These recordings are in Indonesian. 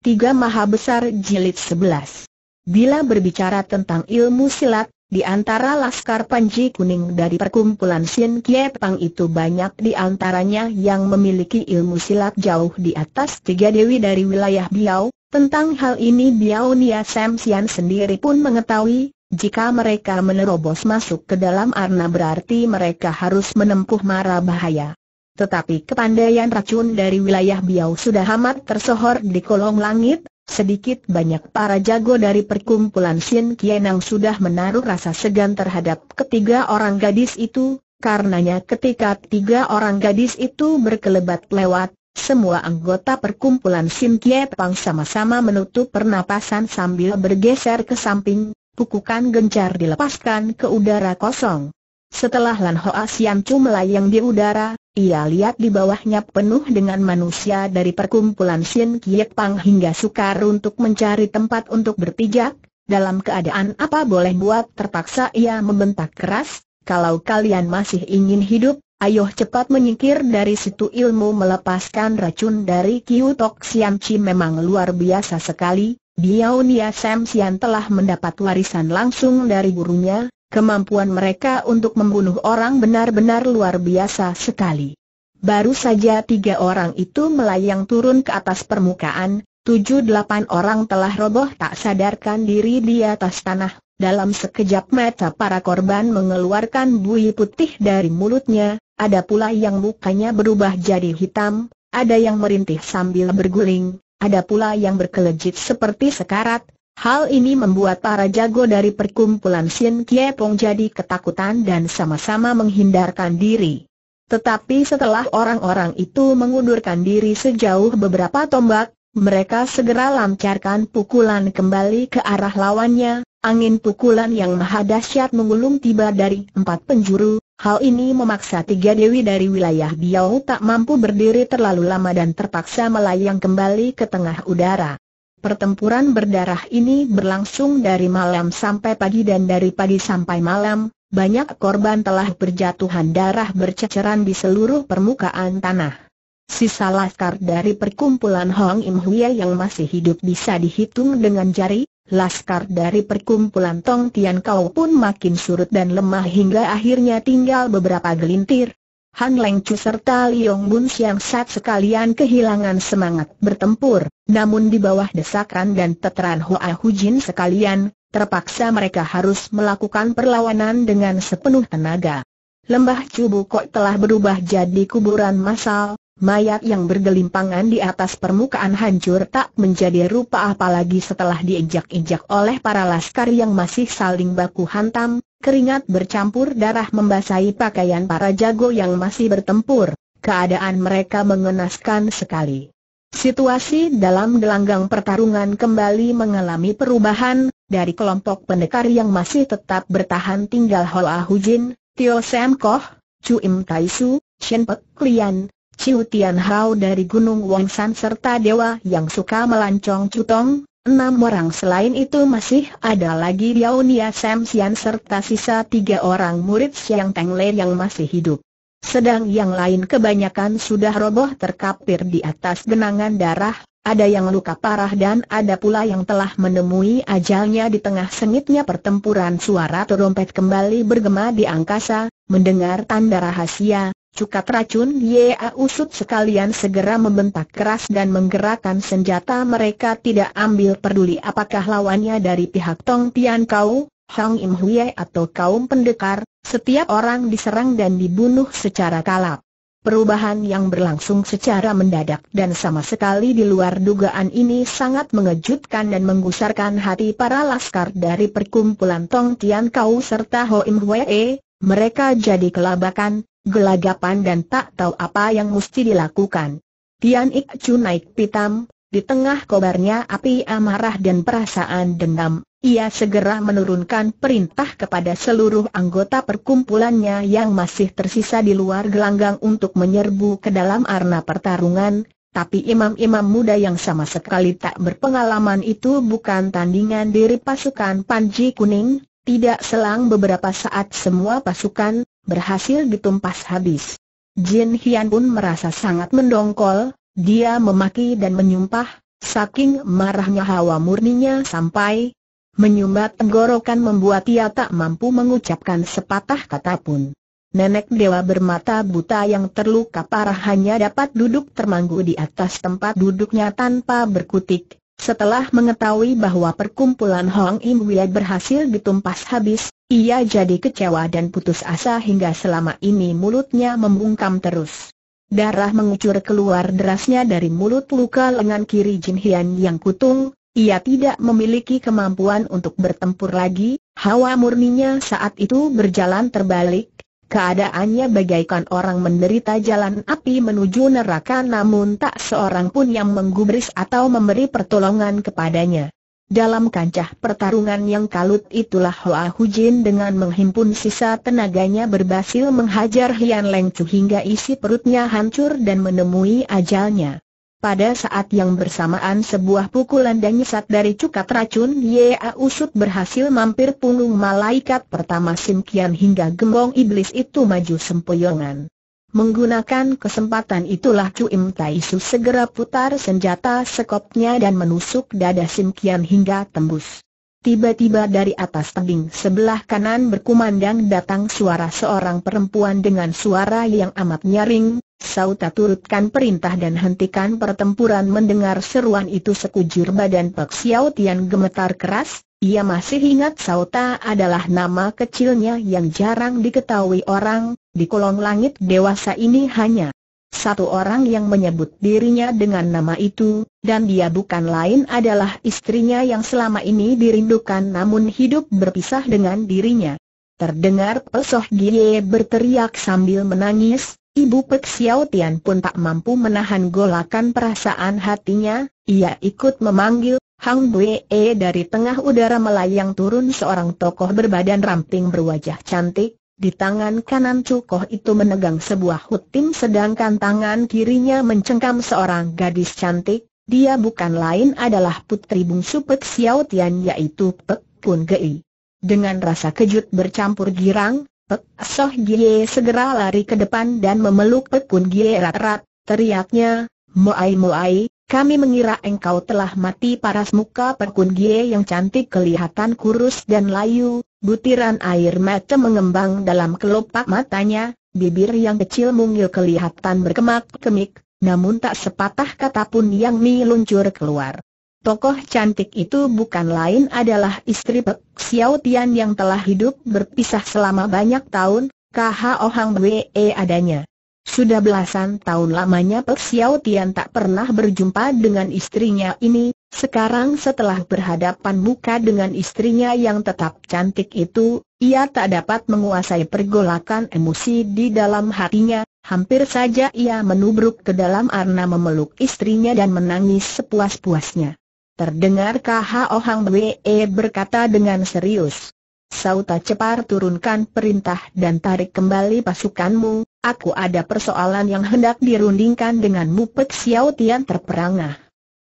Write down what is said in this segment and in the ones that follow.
Tiga Maha Besar Jilid 11 Bila berbicara tentang ilmu silat, di antara Laskar Panji Kuning dari perkumpulan Sin Kie Pang itu banyak di antaranya yang memiliki ilmu silat jauh di atas tiga dewi dari wilayah Biao. Tentang hal ini Biao Nia Sam Sian sendiri pun mengetahui, jika mereka menerobos masuk ke dalam arna berarti mereka harus menempuh mara bahaya tetapi kepandaian racun dari wilayah Biau sudah amat tersohor di kolong langit, sedikit banyak para jago dari perkumpulan Sin Kienang sudah menaruh rasa segan terhadap ketiga orang gadis itu, karenanya ketika tiga orang gadis itu berkelebat lewat, semua anggota perkumpulan Sim Kienang sama-sama menutup pernapasan sambil bergeser ke samping, pukukan gencar dilepaskan ke udara kosong. Setelah Lan Hoa Sian Chu melayang di udara, ia lihat di bawahnya penuh dengan manusia dari perkumpulan Sin Kiek Pang hingga sukar untuk mencari tempat untuk berpijak, dalam keadaan apa boleh buat terpaksa ia membentak keras, kalau kalian masih ingin hidup, ayo cepat menyingkir dari situ ilmu melepaskan racun dari Kiu Tok Sian Chi memang luar biasa sekali, Biao Nia Sam Sian telah mendapat warisan langsung dari gurunya, Kemampuan mereka untuk membunuh orang benar-benar luar biasa sekali. Baru saja tiga orang itu melayang turun ke atas permukaan, tujuh delapan orang telah roboh tak sadarkan diri di atas tanah. Dalam sekejap mata para korban mengeluarkan bui putih dari mulutnya, ada pula yang mukanya berubah jadi hitam, ada yang merintih sambil berguling, ada pula yang berkelejit seperti sekarat, Hal ini membuat para jago dari perkumpulan Sien Kiepong jadi ketakutan dan sama-sama menghindarkan diri. Tetapi setelah orang-orang itu mengundurkan diri sejauh beberapa tombak, mereka segera lancarkan pukulan kembali ke arah lawannya, angin pukulan yang maha dahsyat menggulung tiba dari empat penjuru, hal ini memaksa tiga dewi dari wilayah Biau tak mampu berdiri terlalu lama dan terpaksa melayang kembali ke tengah udara. Pertempuran berdarah ini berlangsung dari malam sampai pagi dan dari pagi sampai malam, banyak korban telah berjatuhan darah berceceran di seluruh permukaan tanah. Sisa laskar dari perkumpulan Hong Im Hui yang masih hidup bisa dihitung dengan jari, laskar dari perkumpulan Tong Tian Kau pun makin surut dan lemah hingga akhirnya tinggal beberapa gelintir, Han Leng Chu serta Liong Bun Siang Sat sekalian kehilangan semangat bertempur, namun di bawah desakan dan teteran Hoa Jin sekalian, terpaksa mereka harus melakukan perlawanan dengan sepenuh tenaga. Lembah Cubu Kok telah berubah jadi kuburan massal, mayat yang bergelimpangan di atas permukaan hancur tak menjadi rupa apalagi setelah diinjak-injak oleh para laskar yang masih saling baku hantam, Keringat bercampur darah membasahi pakaian para jago yang masih bertempur. Keadaan mereka mengenaskan sekali. Situasi dalam gelanggang pertarungan kembali mengalami perubahan, dari kelompok pendekar yang masih tetap bertahan tinggal Hoa Ahujin, Tio Sam Koh, Chu Im Tai Su, Shen Pe Lian, Chiu Tian Hao dari Gunung Wong San serta dewa yang suka melancong Tong, Enam orang selain itu masih ada lagi Nia Sam Sian serta sisa tiga orang murid Siang Teng Le yang masih hidup. Sedang yang lain kebanyakan sudah roboh terkapir di atas genangan darah, ada yang luka parah dan ada pula yang telah menemui ajalnya di tengah sengitnya pertempuran suara terompet kembali bergema di angkasa, mendengar tanda rahasia, Cukat racun Yea Usut sekalian segera membentak keras dan menggerakkan senjata mereka tidak ambil peduli apakah lawannya dari pihak Tong Tian Kau, Hang Im Huye atau kaum pendekar, setiap orang diserang dan dibunuh secara kalap. Perubahan yang berlangsung secara mendadak dan sama sekali di luar dugaan ini sangat mengejutkan dan menggusarkan hati para laskar dari perkumpulan Tong Tian Kau serta Ho Im Hwee, mereka jadi kelabakan, gelagapan dan tak tahu apa yang mesti dilakukan. Tian Ik Chu naik pitam, di tengah kobarnya api amarah dan perasaan dendam, ia segera menurunkan perintah kepada seluruh anggota perkumpulannya yang masih tersisa di luar gelanggang untuk menyerbu ke dalam arena pertarungan, tapi imam-imam muda yang sama sekali tak berpengalaman itu bukan tandingan diri pasukan Panji Kuning, tidak selang beberapa saat semua pasukan, berhasil ditumpas habis. Jin Hian pun merasa sangat mendongkol, dia memaki dan menyumpah, saking marahnya hawa murninya sampai menyumbat tenggorokan membuat ia tak mampu mengucapkan sepatah kata pun. Nenek dewa bermata buta yang terluka parah hanya dapat duduk termanggu di atas tempat duduknya tanpa berkutik, setelah mengetahui bahwa perkumpulan Hong Im Wiat berhasil ditumpas habis, ia jadi kecewa dan putus asa hingga selama ini mulutnya membungkam terus. Darah mengucur keluar derasnya dari mulut luka lengan kiri Jin Hian yang kutung, ia tidak memiliki kemampuan untuk bertempur lagi, hawa murninya saat itu berjalan terbalik, Keadaannya bagaikan orang menderita jalan api menuju neraka namun tak seorang pun yang menggubris atau memberi pertolongan kepadanya. Dalam kancah pertarungan yang kalut itulah Hoa Hujin dengan menghimpun sisa tenaganya berhasil menghajar Hian Leng Chu hingga isi perutnya hancur dan menemui ajalnya. Pada saat yang bersamaan sebuah pukulan dan nyesat dari cukat racun Yea Usut berhasil mampir punggung malaikat pertama Sim Kian hingga gembong iblis itu maju sempoyongan. Menggunakan kesempatan itulah Tai Su segera putar senjata sekopnya dan menusuk dada Sim Kian hingga tembus. Tiba-tiba dari atas tebing sebelah kanan berkumandang datang suara seorang perempuan dengan suara yang amat nyaring, Sauta turutkan perintah dan hentikan pertempuran mendengar seruan itu sekujur badan Pek Xiao Tian gemetar keras, ia masih ingat Sauta adalah nama kecilnya yang jarang diketahui orang, di kolong langit dewasa ini hanya satu orang yang menyebut dirinya dengan nama itu, dan dia bukan lain adalah istrinya yang selama ini dirindukan namun hidup berpisah dengan dirinya. Terdengar pesoh Gie berteriak sambil menangis, Ibu Pek Xiao Tian pun tak mampu menahan golakan perasaan hatinya, ia ikut memanggil, Hang Bue e dari tengah udara melayang turun seorang tokoh berbadan ramping berwajah cantik, di tangan kanan cukoh itu menegang sebuah hutim sedangkan tangan kirinya mencengkam seorang gadis cantik, dia bukan lain adalah putri bungsu Pek Xiao Tian yaitu Pek Kun Gei. Dengan rasa kejut bercampur girang, Pek Soh Gie segera lari ke depan dan memeluk Pek Kun Gie erat-erat, teriaknya, Moai Moai, kami mengira engkau telah mati paras muka Pek Kun Gie yang cantik kelihatan kurus dan layu, butiran air mata mengembang dalam kelopak matanya, bibir yang kecil mungil kelihatan berkemak-kemik, namun tak sepatah kata pun yang meluncur keluar. Tokoh cantik itu bukan lain adalah istri Pek Xiao Tian yang telah hidup berpisah selama banyak tahun, Kh Ohang Wee adanya. Sudah belasan tahun lamanya Pek Xiao Tian tak pernah berjumpa dengan istrinya ini, sekarang setelah berhadapan muka dengan istrinya yang tetap cantik itu, ia tak dapat menguasai pergolakan emosi di dalam hatinya, hampir saja ia menubruk ke dalam arna memeluk istrinya dan menangis sepuas-puasnya. Terdengar KH Ohang Wee berkata dengan serius. Sauta Cepar turunkan perintah dan tarik kembali pasukanmu, aku ada persoalan yang hendak dirundingkan denganmu Pek Xiao Tian terperangah.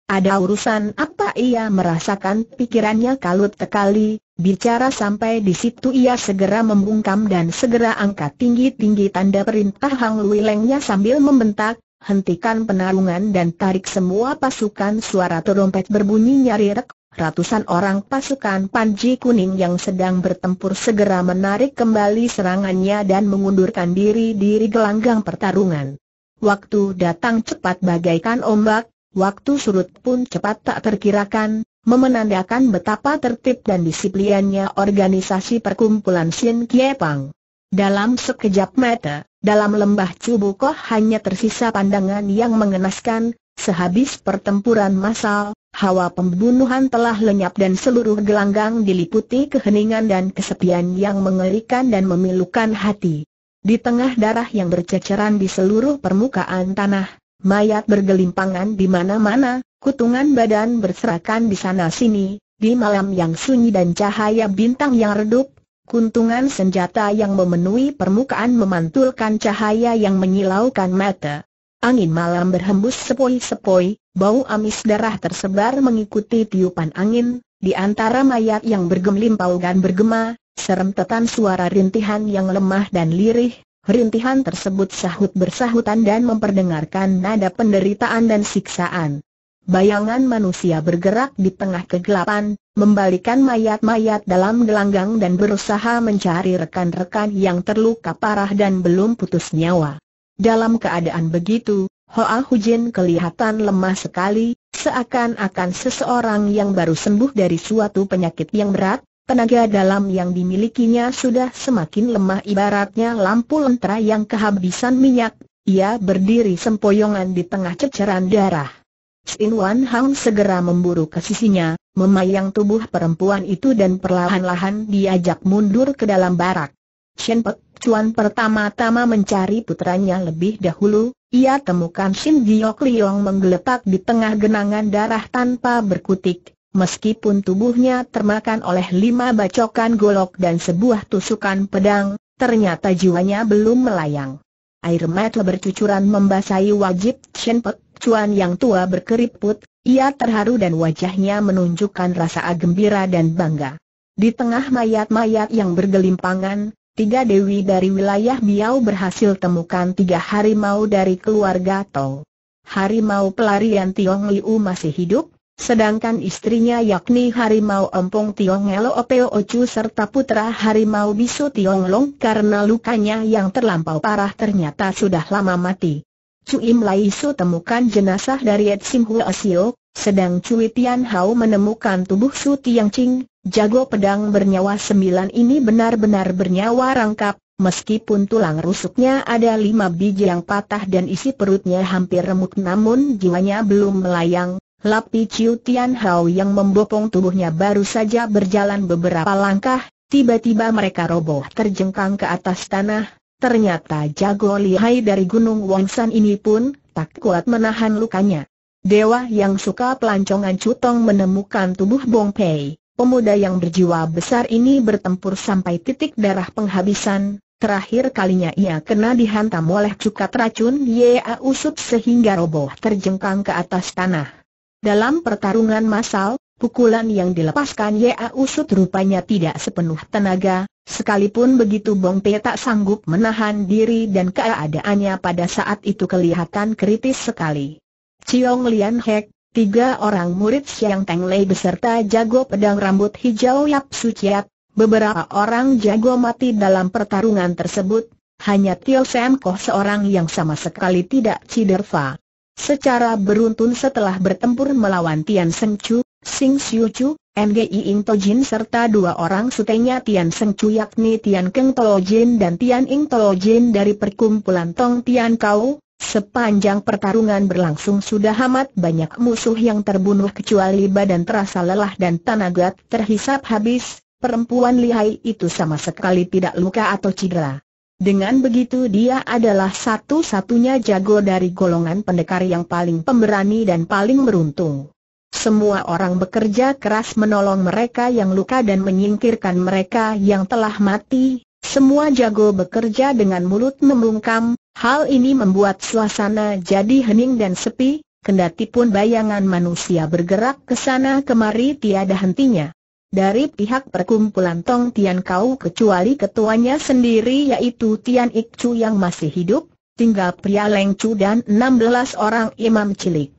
Ada urusan apa ia merasakan pikirannya kalut sekali. bicara sampai di situ ia segera membungkam dan segera angkat tinggi-tinggi tanda perintah Hang Lui Lengnya sambil membentak, hentikan penarungan dan tarik semua pasukan suara terompet berbunyi nyarirek, ratusan orang pasukan Panji Kuning yang sedang bertempur segera menarik kembali serangannya dan mengundurkan diri di gelanggang pertarungan. Waktu datang cepat bagaikan ombak, waktu surut pun cepat tak terkirakan, memenandakan betapa tertib dan disiplinnya organisasi perkumpulan Sin Kiepang. Dalam sekejap mata, dalam lembah Cubukoh hanya tersisa pandangan yang mengenaskan, sehabis pertempuran massal, hawa pembunuhan telah lenyap dan seluruh gelanggang diliputi keheningan dan kesepian yang mengerikan dan memilukan hati. Di tengah darah yang berceceran di seluruh permukaan tanah, mayat bergelimpangan di mana-mana, kutungan badan berserakan di sana-sini, di malam yang sunyi dan cahaya bintang yang redup, Kuntungan senjata yang memenuhi permukaan memantulkan cahaya yang menyilaukan mata. Angin malam berhembus sepoi-sepoi, bau amis darah tersebar mengikuti tiupan angin, di antara mayat yang bergemlim dan bergema, serem tetan suara rintihan yang lemah dan lirih, rintihan tersebut sahut bersahutan dan memperdengarkan nada penderitaan dan siksaan. Bayangan manusia bergerak di tengah kegelapan, membalikan mayat-mayat dalam gelanggang dan berusaha mencari rekan-rekan yang terluka parah dan belum putus nyawa. Dalam keadaan begitu, Hoa Hujin kelihatan lemah sekali, seakan-akan seseorang yang baru sembuh dari suatu penyakit yang berat, tenaga dalam yang dimilikinya sudah semakin lemah ibaratnya lampu lentera yang kehabisan minyak, ia berdiri sempoyongan di tengah ceceran darah. Sin Wan Hang segera memburu ke sisinya, memayang tubuh perempuan itu dan perlahan-lahan diajak mundur ke dalam barak. Shen Pek Chuan pertama-tama mencari putranya lebih dahulu, ia temukan Shin Giok Liong menggeletak di tengah genangan darah tanpa berkutik, meskipun tubuhnya termakan oleh lima bacokan golok dan sebuah tusukan pedang, ternyata jiwanya belum melayang. Air mata bercucuran membasahi wajib Chen Pek Chuan yang tua berkeriput, ia terharu dan wajahnya menunjukkan rasa gembira dan bangga. Di tengah mayat-mayat yang bergelimpangan, tiga dewi dari wilayah Biau berhasil temukan tiga harimau dari keluarga Tau. Harimau pelarian Tiong Liu masih hidup, Sedangkan istrinya yakni Harimau Empong Tiong Elo Opeo Ocu serta putra Harimau Bisu Tiong Long karena lukanya yang terlampau parah ternyata sudah lama mati. Cui Mlai Su temukan jenazah dari Ed Sim Hua Sio, sedang Cui Tian Hao menemukan tubuh Su Tiang Ching, jago pedang bernyawa sembilan ini benar-benar bernyawa rangkap, Meskipun tulang rusuknya ada lima biji yang patah dan isi perutnya hampir remuk namun jiwanya belum melayang, Lapi Chiu Tian Hao yang membopong tubuhnya baru saja berjalan beberapa langkah, tiba-tiba mereka roboh terjengkang ke atas tanah, ternyata jago lihai dari Gunung Wonsan ini pun tak kuat menahan lukanya. Dewa yang suka pelancongan Cutong menemukan tubuh Bong Pei, pemuda yang berjiwa besar ini bertempur sampai titik darah penghabisan, Terakhir kalinya ia kena dihantam oleh cukat racun Yea Usup sehingga roboh terjengkang ke atas tanah. Dalam pertarungan massal, pukulan yang dilepaskan Ya Usut rupanya tidak sepenuh tenaga, sekalipun begitu Bong Pei tak sanggup menahan diri dan keadaannya pada saat itu kelihatan kritis sekali. Ciong Lian Hek, tiga orang murid Siang Teng Lei beserta jago pedang rambut hijau Yap Chiat, beberapa orang jago mati dalam pertarungan tersebut, hanya Tio Sam Koh seorang yang sama sekali tidak cedera. Secara beruntun setelah bertempur melawan Tian Seng Chu, Sing Siu Chu, NGI Ing To Jin serta dua orang sutenya Tian Seng Chu yakni Tian Keng To Jin dan Tian Ing To Jin dari perkumpulan Tong Tian Kau, sepanjang pertarungan berlangsung sudah amat banyak musuh yang terbunuh kecuali badan terasa lelah dan tanagat terhisap habis, perempuan lihai itu sama sekali tidak luka atau cedera. Dengan begitu dia adalah satu-satunya jago dari golongan pendekar yang paling pemberani dan paling beruntung. Semua orang bekerja keras menolong mereka yang luka dan menyingkirkan mereka yang telah mati, semua jago bekerja dengan mulut membungkam, hal ini membuat suasana jadi hening dan sepi, kendati pun bayangan manusia bergerak ke sana kemari tiada hentinya dari pihak perkumpulan Tong Tian Kau kecuali ketuanya sendiri yaitu Tian Ik Chu yang masih hidup, tinggal pria Leng Chu dan 16 orang imam cilik.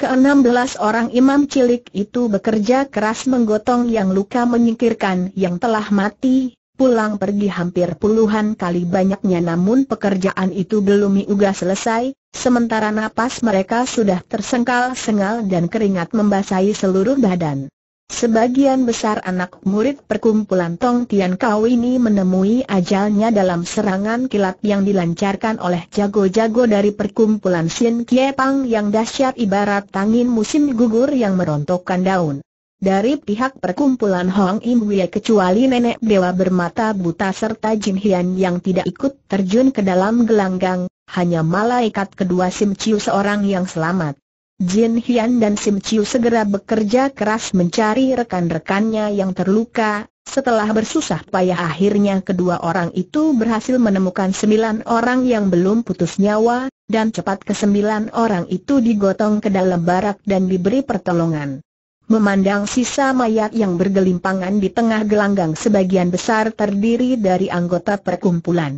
Ke-16 orang imam cilik itu bekerja keras menggotong yang luka menyingkirkan yang telah mati, pulang pergi hampir puluhan kali banyaknya namun pekerjaan itu belum juga selesai, sementara napas mereka sudah tersengkal-sengal dan keringat membasahi seluruh badan. Sebagian besar anak murid perkumpulan Tong Tian Kau ini menemui ajalnya dalam serangan kilat yang dilancarkan oleh jago-jago dari perkumpulan Xin Kie Pang yang dahsyat ibarat tangin musim gugur yang merontokkan daun. Dari pihak perkumpulan Hong Im Wei kecuali nenek dewa bermata buta serta Jin Hian yang tidak ikut terjun ke dalam gelanggang, hanya malaikat kedua Sim Chiu seorang yang selamat. Jin Hian dan Sim Chiu segera bekerja keras mencari rekan-rekannya yang terluka. Setelah bersusah payah akhirnya kedua orang itu berhasil menemukan sembilan orang yang belum putus nyawa, dan cepat kesembilan orang itu digotong ke dalam barak dan diberi pertolongan. Memandang sisa mayat yang bergelimpangan di tengah gelanggang sebagian besar terdiri dari anggota perkumpulan.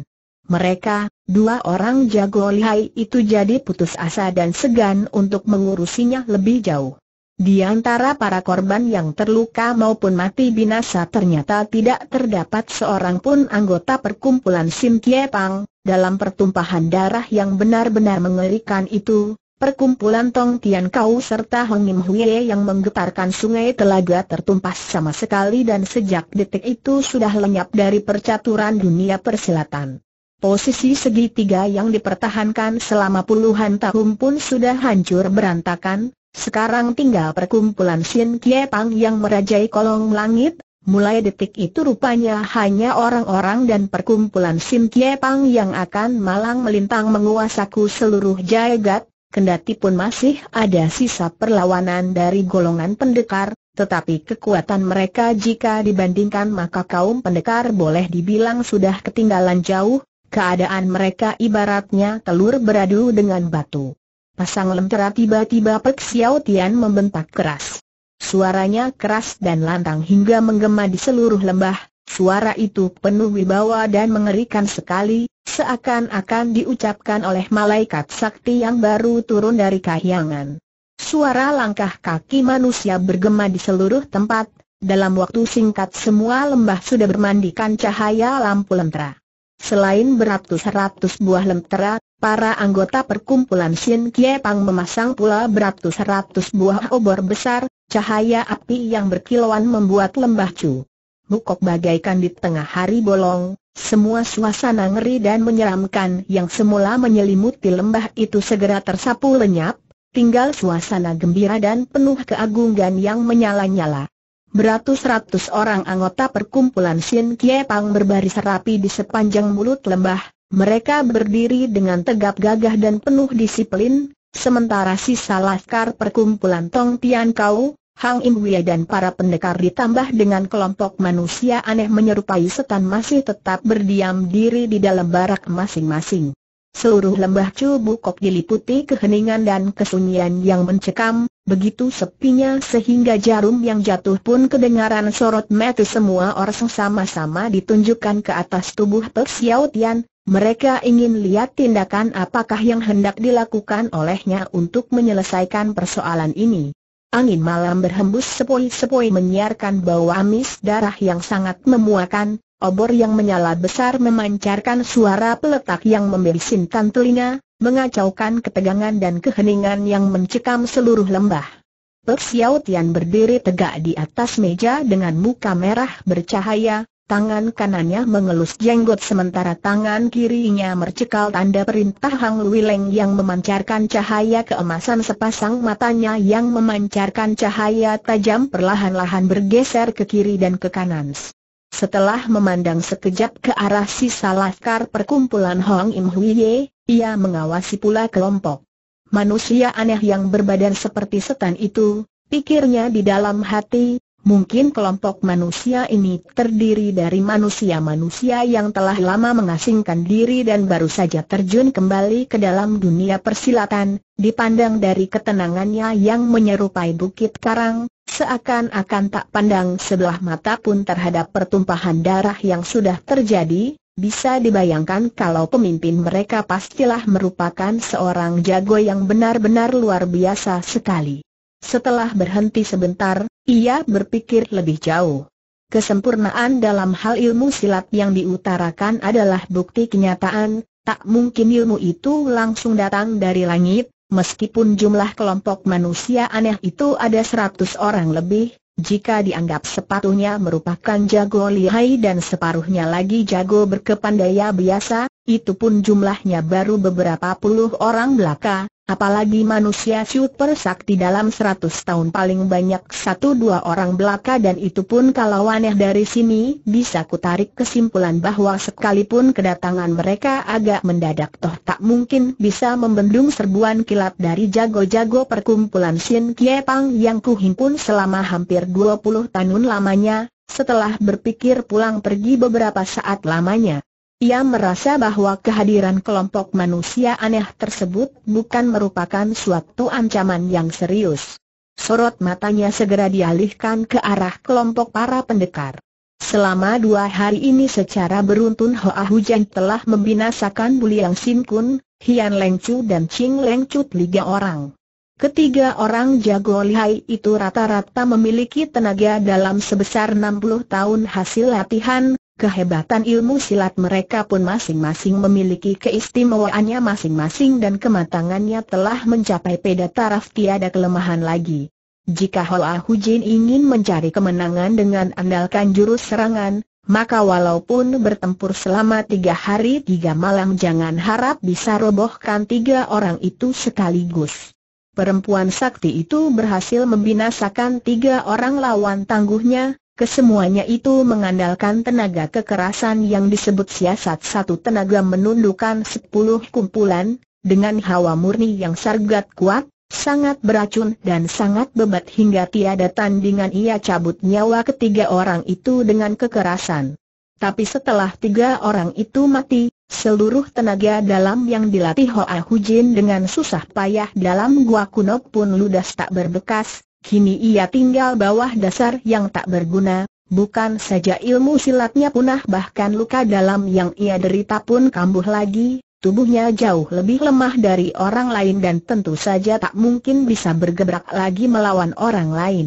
Mereka, dua orang jago lihai itu jadi putus asa dan segan untuk mengurusinya lebih jauh. Di antara para korban yang terluka maupun mati binasa ternyata tidak terdapat seorang pun anggota perkumpulan Sim Kie Pang, dalam pertumpahan darah yang benar-benar mengerikan itu, Perkumpulan Tong Tian Kau serta Hong Im Huiye yang menggetarkan sungai telaga tertumpas sama sekali dan sejak detik itu sudah lenyap dari percaturan dunia persilatan. Posisi segitiga yang dipertahankan selama puluhan tahun pun sudah hancur berantakan, sekarang tinggal perkumpulan Sin Kie yang merajai kolong langit, mulai detik itu rupanya hanya orang-orang dan perkumpulan Sin Kie yang akan malang melintang menguasaku seluruh jagat, kendati pun masih ada sisa perlawanan dari golongan pendekar, tetapi kekuatan mereka jika dibandingkan maka kaum pendekar boleh dibilang sudah ketinggalan jauh, Keadaan mereka ibaratnya telur beradu dengan batu. Pasang lentera tiba-tiba Pek Xiao Tian membentak keras. Suaranya keras dan lantang hingga menggema di seluruh lembah, suara itu penuh wibawa dan mengerikan sekali, seakan-akan diucapkan oleh malaikat sakti yang baru turun dari kahyangan. Suara langkah kaki manusia bergema di seluruh tempat, dalam waktu singkat semua lembah sudah bermandikan cahaya lampu lentera. Selain beratus-ratus buah lentera, para anggota perkumpulan Sien Kie Pang memasang pula beratus-ratus buah obor besar, cahaya api yang berkilauan membuat lembah cu. mukok bagaikan di tengah hari bolong, semua suasana ngeri dan menyeramkan yang semula menyelimuti lembah itu segera tersapu lenyap, tinggal suasana gembira dan penuh keagungan yang menyala-nyala. Beratus-ratus orang anggota perkumpulan Sin Kie Pang berbaris rapi di sepanjang mulut lembah, mereka berdiri dengan tegap gagah dan penuh disiplin, sementara sisa laskar perkumpulan Tong Tian Kau, Hang Im Wie dan para pendekar ditambah dengan kelompok manusia aneh menyerupai setan masih tetap berdiam diri di dalam barak masing-masing. Seluruh lembah Bukok diliputi keheningan dan kesunyian yang mencekam, begitu sepinya sehingga jarum yang jatuh pun kedengaran sorot mata semua orang sama-sama ditunjukkan ke atas tubuh Pek Tian, mereka ingin lihat tindakan apakah yang hendak dilakukan olehnya untuk menyelesaikan persoalan ini. Angin malam berhembus sepoi-sepoi menyiarkan bau amis darah yang sangat memuakan, Obor yang menyala besar memancarkan suara peletak yang membisinkan telinga, mengacaukan ketegangan dan keheningan yang mencekam seluruh lembah. Pek Xiao Tian berdiri tegak di atas meja dengan muka merah bercahaya, tangan kanannya mengelus jenggot sementara tangan kirinya mercekal tanda perintah Hang Leng yang memancarkan cahaya keemasan sepasang matanya yang memancarkan cahaya tajam perlahan-lahan bergeser ke kiri dan ke kanan. Setelah memandang sekejap ke arah sisa laskar perkumpulan Hong Im Huiye, ia mengawasi pula kelompok manusia aneh yang berbadan seperti setan itu, pikirnya di dalam hati, mungkin kelompok manusia ini terdiri dari manusia-manusia yang telah lama mengasingkan diri dan baru saja terjun kembali ke dalam dunia persilatan, dipandang dari ketenangannya yang menyerupai bukit karang, seakan-akan tak pandang sebelah mata pun terhadap pertumpahan darah yang sudah terjadi, bisa dibayangkan kalau pemimpin mereka pastilah merupakan seorang jago yang benar-benar luar biasa sekali. Setelah berhenti sebentar, ia berpikir lebih jauh. Kesempurnaan dalam hal ilmu silat yang diutarakan adalah bukti kenyataan, tak mungkin ilmu itu langsung datang dari langit, Meskipun jumlah kelompok manusia aneh itu ada seratus orang lebih, jika dianggap sepatunya merupakan jago lihai dan separuhnya lagi jago berkepandaya biasa, itu pun jumlahnya baru beberapa puluh orang belaka, Apalagi manusia super sakti dalam seratus tahun paling banyak satu dua orang belaka dan itu pun kalau aneh dari sini bisa kutarik kesimpulan bahwa sekalipun kedatangan mereka agak mendadak toh tak mungkin bisa membendung serbuan kilat dari jago-jago perkumpulan Sin Kie Pang yang kuhimpun selama hampir dua puluh tahun lamanya, setelah berpikir pulang pergi beberapa saat lamanya. Ia merasa bahwa kehadiran kelompok manusia aneh tersebut bukan merupakan suatu ancaman yang serius. Sorot matanya segera dialihkan ke arah kelompok para pendekar. Selama dua hari ini secara beruntun Hoa Hujan telah membinasakan Buliang Sin Kun, Hian Leng Chu dan Ching Leng Chu tiga orang. Ketiga orang jago lihai itu rata-rata memiliki tenaga dalam sebesar 60 tahun hasil latihan, Kehebatan ilmu silat mereka pun masing-masing memiliki keistimewaannya masing-masing dan kematangannya telah mencapai peda taraf tiada kelemahan lagi. Jika Hoa Hujin ingin mencari kemenangan dengan andalkan jurus serangan, maka walaupun bertempur selama tiga hari tiga malam jangan harap bisa robohkan tiga orang itu sekaligus. Perempuan sakti itu berhasil membinasakan tiga orang lawan tangguhnya, Kesemuanya itu mengandalkan tenaga kekerasan yang disebut siasat satu tenaga menundukkan sepuluh kumpulan, dengan hawa murni yang sargat kuat, sangat beracun dan sangat bebat hingga tiada tandingan ia cabut nyawa ketiga orang itu dengan kekerasan. Tapi setelah tiga orang itu mati, seluruh tenaga dalam yang dilatih Hoa Hujin dengan susah payah dalam gua kuno pun ludas tak berbekas, kini ia tinggal bawah dasar yang tak berguna, bukan saja ilmu silatnya punah bahkan luka dalam yang ia derita pun kambuh lagi, tubuhnya jauh lebih lemah dari orang lain dan tentu saja tak mungkin bisa bergebrak lagi melawan orang lain.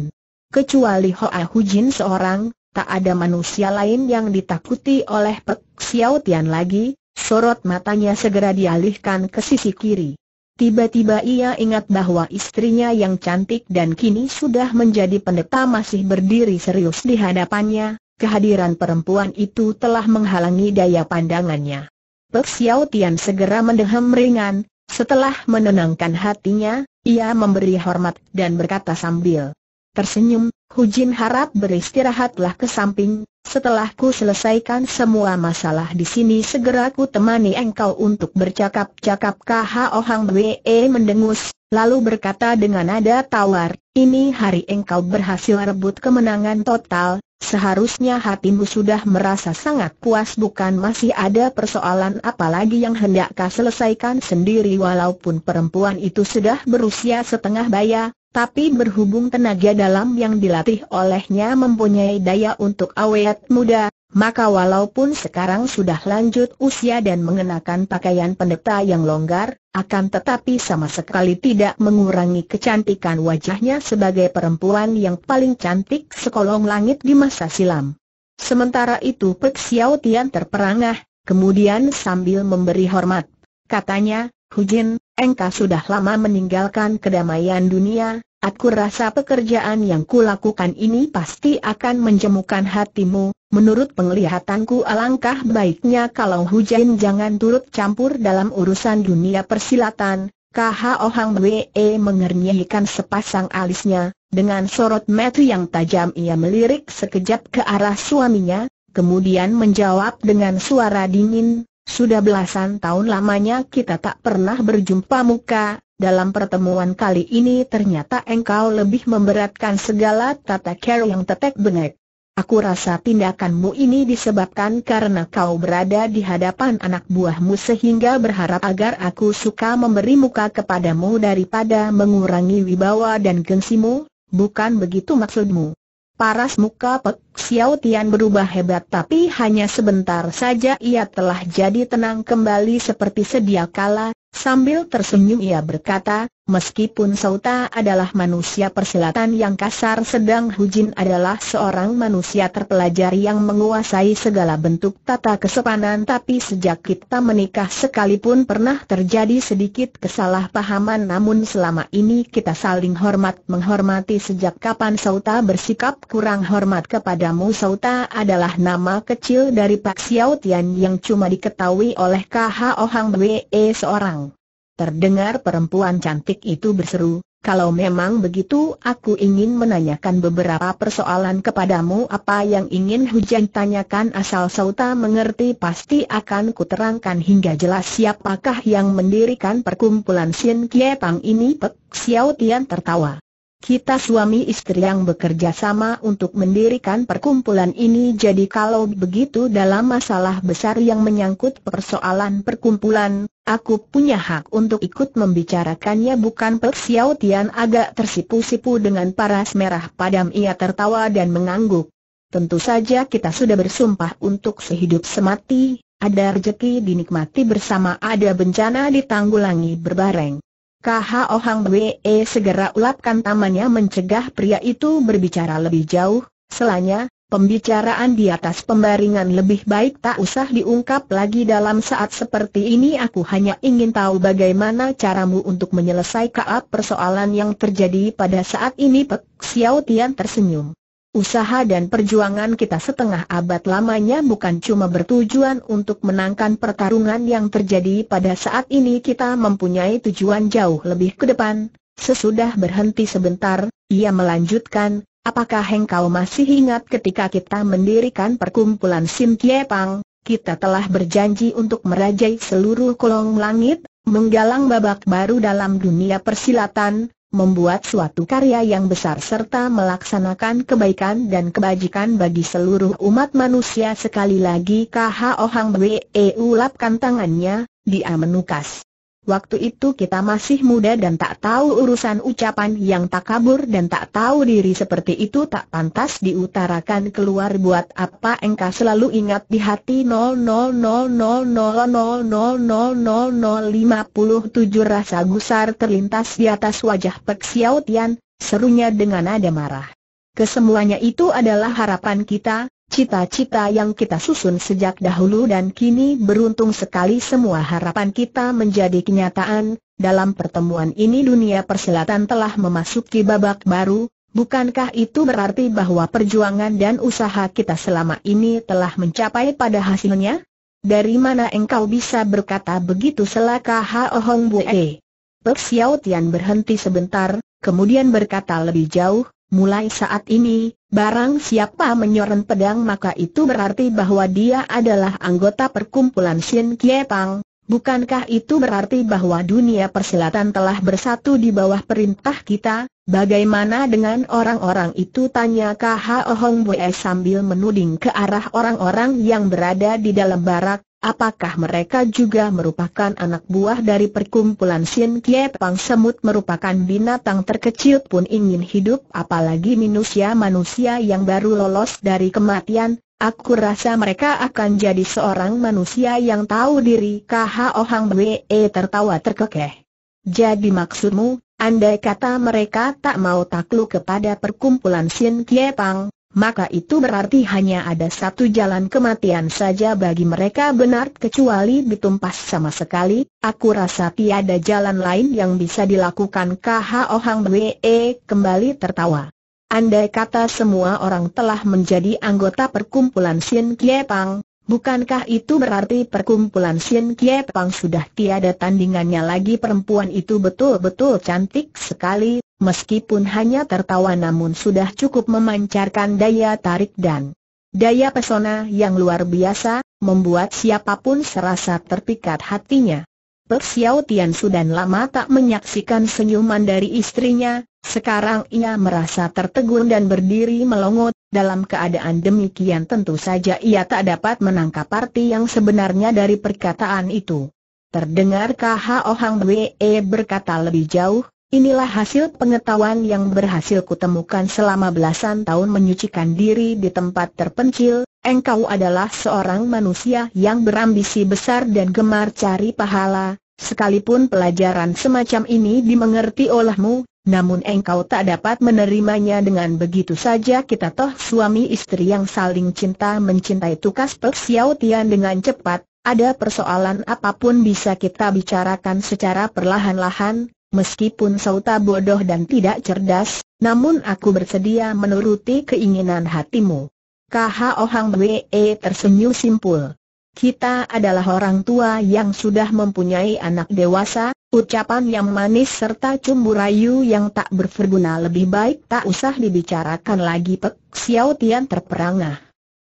Kecuali Hoa Hujin seorang, tak ada manusia lain yang ditakuti oleh Pek Xiao Tian lagi, sorot matanya segera dialihkan ke sisi kiri. Tiba-tiba ia ingat bahwa istrinya yang cantik dan kini sudah menjadi pendeta masih berdiri serius di hadapannya, kehadiran perempuan itu telah menghalangi daya pandangannya. Pek Tian segera mendehem ringan, setelah menenangkan hatinya, ia memberi hormat dan berkata sambil tersenyum, Hujin harap beristirahatlah ke samping, setelah ku selesaikan semua masalah di sini segera ku temani engkau untuk bercakap-cakap KHO Hang Wee mendengus, lalu berkata dengan nada tawar, ini hari engkau berhasil rebut kemenangan total, seharusnya hatimu sudah merasa sangat puas bukan masih ada persoalan apalagi yang hendak kau selesaikan sendiri walaupun perempuan itu sudah berusia setengah baya, tapi berhubung tenaga dalam yang dilatih olehnya mempunyai daya untuk awet muda, maka walaupun sekarang sudah lanjut usia dan mengenakan pakaian pendeta yang longgar, akan tetapi sama sekali tidak mengurangi kecantikan wajahnya sebagai perempuan yang paling cantik sekolong langit di masa silam. Sementara itu Pek Xiao Tian terperangah, kemudian sambil memberi hormat, katanya, Hujin, engkau sudah lama meninggalkan kedamaian dunia, aku rasa pekerjaan yang kulakukan ini pasti akan menjemukan hatimu, menurut penglihatanku alangkah baiknya kalau hujan jangan turut campur dalam urusan dunia persilatan, KHO Ohang Wee mengernyihkan sepasang alisnya, dengan sorot mata yang tajam ia melirik sekejap ke arah suaminya, kemudian menjawab dengan suara dingin, sudah belasan tahun lamanya kita tak pernah berjumpa muka, dalam pertemuan kali ini ternyata engkau lebih memberatkan segala tata care yang tetek benek. Aku rasa tindakanmu ini disebabkan karena kau berada di hadapan anak buahmu sehingga berharap agar aku suka memberi muka kepadamu daripada mengurangi wibawa dan gengsimu, bukan begitu maksudmu. Paras muka Pek Xiao Tian berubah hebat tapi hanya sebentar saja ia telah jadi tenang kembali seperti sedia kala, sambil tersenyum ia berkata, Meskipun Sauta adalah manusia persilatan yang kasar sedang Hujin adalah seorang manusia terpelajar yang menguasai segala bentuk tata kesopanan tapi sejak kita menikah sekalipun pernah terjadi sedikit kesalahpahaman namun selama ini kita saling hormat menghormati sejak kapan Sauta bersikap kurang hormat kepadamu Sauta adalah nama kecil dari Pak Xiao Tian yang cuma diketahui oleh KHO Hang Wei seorang Terdengar perempuan cantik itu berseru, kalau memang begitu aku ingin menanyakan beberapa persoalan kepadamu apa yang ingin hujan tanyakan asal Sauta mengerti pasti akan kuterangkan hingga jelas siapakah yang mendirikan perkumpulan Sien Kie Pang ini Pek Xiao Tian tertawa. Kita suami istri yang bekerja sama untuk mendirikan perkumpulan ini jadi kalau begitu dalam masalah besar yang menyangkut persoalan perkumpulan, aku punya hak untuk ikut membicarakannya bukan Pek Tian agak tersipu-sipu dengan paras merah padam ia tertawa dan mengangguk. Tentu saja kita sudah bersumpah untuk sehidup semati, ada rejeki dinikmati bersama ada bencana ditanggulangi berbareng. KHO Hang Wee segera ulapkan tamannya mencegah pria itu berbicara lebih jauh, selanya, Pembicaraan di atas pembaringan lebih baik tak usah diungkap lagi dalam saat seperti ini Aku hanya ingin tahu bagaimana caramu untuk menyelesaikan persoalan yang terjadi pada saat ini Pek Xiao Tian tersenyum Usaha dan perjuangan kita setengah abad lamanya bukan cuma bertujuan untuk menangkan pertarungan yang terjadi pada saat ini kita mempunyai tujuan jauh lebih ke depan. Sesudah berhenti sebentar, ia melanjutkan, apakah engkau masih ingat ketika kita mendirikan perkumpulan Sim Kie Pang, kita telah berjanji untuk merajai seluruh kolong langit, menggalang babak baru dalam dunia persilatan, membuat suatu karya yang besar serta melaksanakan kebaikan dan kebajikan bagi seluruh umat manusia sekali lagi KHO Hang ulapkan tangannya, dia menukas. Waktu itu kita masih muda dan tak tahu urusan ucapan yang tak kabur dan tak tahu diri seperti itu tak pantas diutarakan keluar buat apa engkau selalu ingat di hati 00000000057 rasa gusar terlintas di atas wajah Pek Xiao Tian, serunya dengan nada marah. Kesemuanya itu adalah harapan kita, cita-cita yang kita susun sejak dahulu dan kini beruntung sekali semua harapan kita menjadi kenyataan, dalam pertemuan ini dunia perselatan telah memasuki babak baru, bukankah itu berarti bahwa perjuangan dan usaha kita selama ini telah mencapai pada hasilnya? Dari mana engkau bisa berkata begitu selaka Hao Hong Bue? Pek Xiao Tian berhenti sebentar, kemudian berkata lebih jauh, Mulai saat ini, barang siapa menyorot pedang maka itu berarti bahwa dia adalah anggota perkumpulan Xin Kie Pang. Bukankah itu berarti bahwa dunia persilatan telah bersatu di bawah perintah kita? Bagaimana dengan orang-orang itu? Tanya Kha Hong Bue sambil menuding ke arah orang-orang yang berada di dalam barak, apakah mereka juga merupakan anak buah dari perkumpulan Sien Kie Pang Semut merupakan binatang terkecil pun ingin hidup apalagi manusia-manusia yang baru lolos dari kematian, Aku rasa mereka akan jadi seorang manusia yang tahu diri KH Ohang Bwe e, tertawa terkekeh. Jadi maksudmu, andai kata mereka tak mau takluk kepada perkumpulan Sien Kie Pang, maka itu berarti hanya ada satu jalan kematian saja bagi mereka benar kecuali ditumpas sama sekali, aku rasa tiada jalan lain yang bisa dilakukan KHO Hang Bwe e, kembali tertawa. Andai kata semua orang telah menjadi anggota perkumpulan Sien Kie Pang, bukankah itu berarti perkumpulan Sien Kie Pang sudah tiada tandingannya lagi perempuan itu betul-betul cantik sekali, Meskipun hanya tertawa namun sudah cukup memancarkan daya tarik dan daya pesona yang luar biasa, membuat siapapun serasa terpikat hatinya. Persiao Tian sudah lama tak menyaksikan senyuman dari istrinya, sekarang ia merasa tertegun dan berdiri melongot, dalam keadaan demikian tentu saja ia tak dapat menangkap arti yang sebenarnya dari perkataan itu. Terdengar KHO Hang Wee berkata lebih jauh, Inilah hasil pengetahuan yang berhasil kutemukan selama belasan tahun menyucikan diri di tempat terpencil, engkau adalah seorang manusia yang berambisi besar dan gemar cari pahala, sekalipun pelajaran semacam ini dimengerti olehmu, namun engkau tak dapat menerimanya dengan begitu saja kita toh suami istri yang saling cinta mencintai tukas persiawtian dengan cepat, ada persoalan apapun bisa kita bicarakan secara perlahan-lahan, Meskipun Sauta bodoh dan tidak cerdas, namun aku bersedia menuruti keinginan hatimu. KHO Hang Wee tersenyum simpul. Kita adalah orang tua yang sudah mempunyai anak dewasa, ucapan yang manis serta cumbu rayu yang tak berfungsi lebih baik tak usah dibicarakan lagi Pek Xiao Tian terperangah.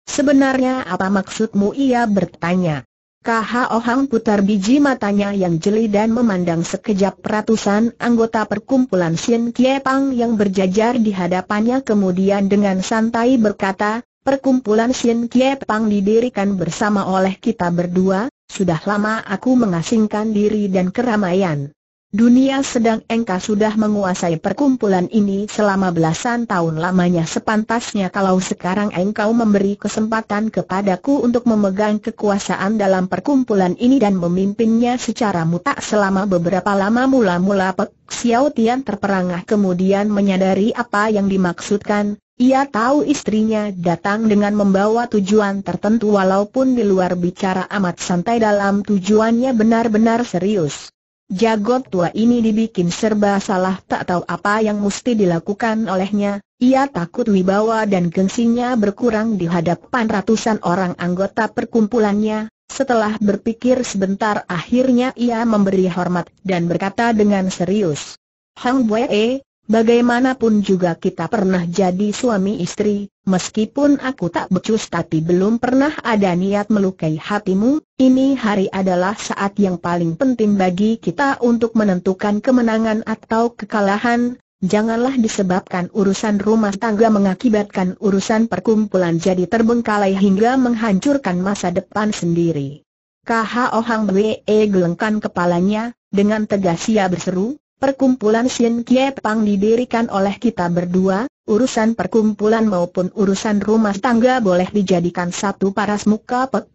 Sebenarnya apa maksudmu ia bertanya. Kha Ohang putar biji matanya yang jeli dan memandang sekejap ratusan anggota perkumpulan Sien Kie Pang yang berjajar di hadapannya kemudian dengan santai berkata, perkumpulan Sien Kie Pang didirikan bersama oleh kita berdua, sudah lama aku mengasingkan diri dan keramaian. Dunia sedang engkau sudah menguasai perkumpulan ini selama belasan tahun lamanya sepantasnya kalau sekarang engkau memberi kesempatan kepadaku untuk memegang kekuasaan dalam perkumpulan ini dan memimpinnya secara mutak selama beberapa lama mula-mula Pek Xiao Tian terperangah kemudian menyadari apa yang dimaksudkan, ia tahu istrinya datang dengan membawa tujuan tertentu walaupun di luar bicara amat santai dalam tujuannya benar-benar serius. Jagot tua ini dibikin serba salah tak tahu apa yang mesti dilakukan olehnya, ia takut wibawa dan gengsinya berkurang di hadapan ratusan orang anggota perkumpulannya, setelah berpikir sebentar akhirnya ia memberi hormat dan berkata dengan serius, Hang Wei, bagaimanapun juga kita pernah jadi suami istri, Meskipun aku tak becus tapi belum pernah ada niat melukai hatimu, ini hari adalah saat yang paling penting bagi kita untuk menentukan kemenangan atau kekalahan, janganlah disebabkan urusan rumah tangga mengakibatkan urusan perkumpulan jadi terbengkalai hingga menghancurkan masa depan sendiri. KH Ohang Wee gelengkan kepalanya, dengan tegas ia berseru, Perkumpulan Sien Kie Pang didirikan oleh kita berdua, urusan perkumpulan maupun urusan rumah tangga boleh dijadikan satu paras muka pek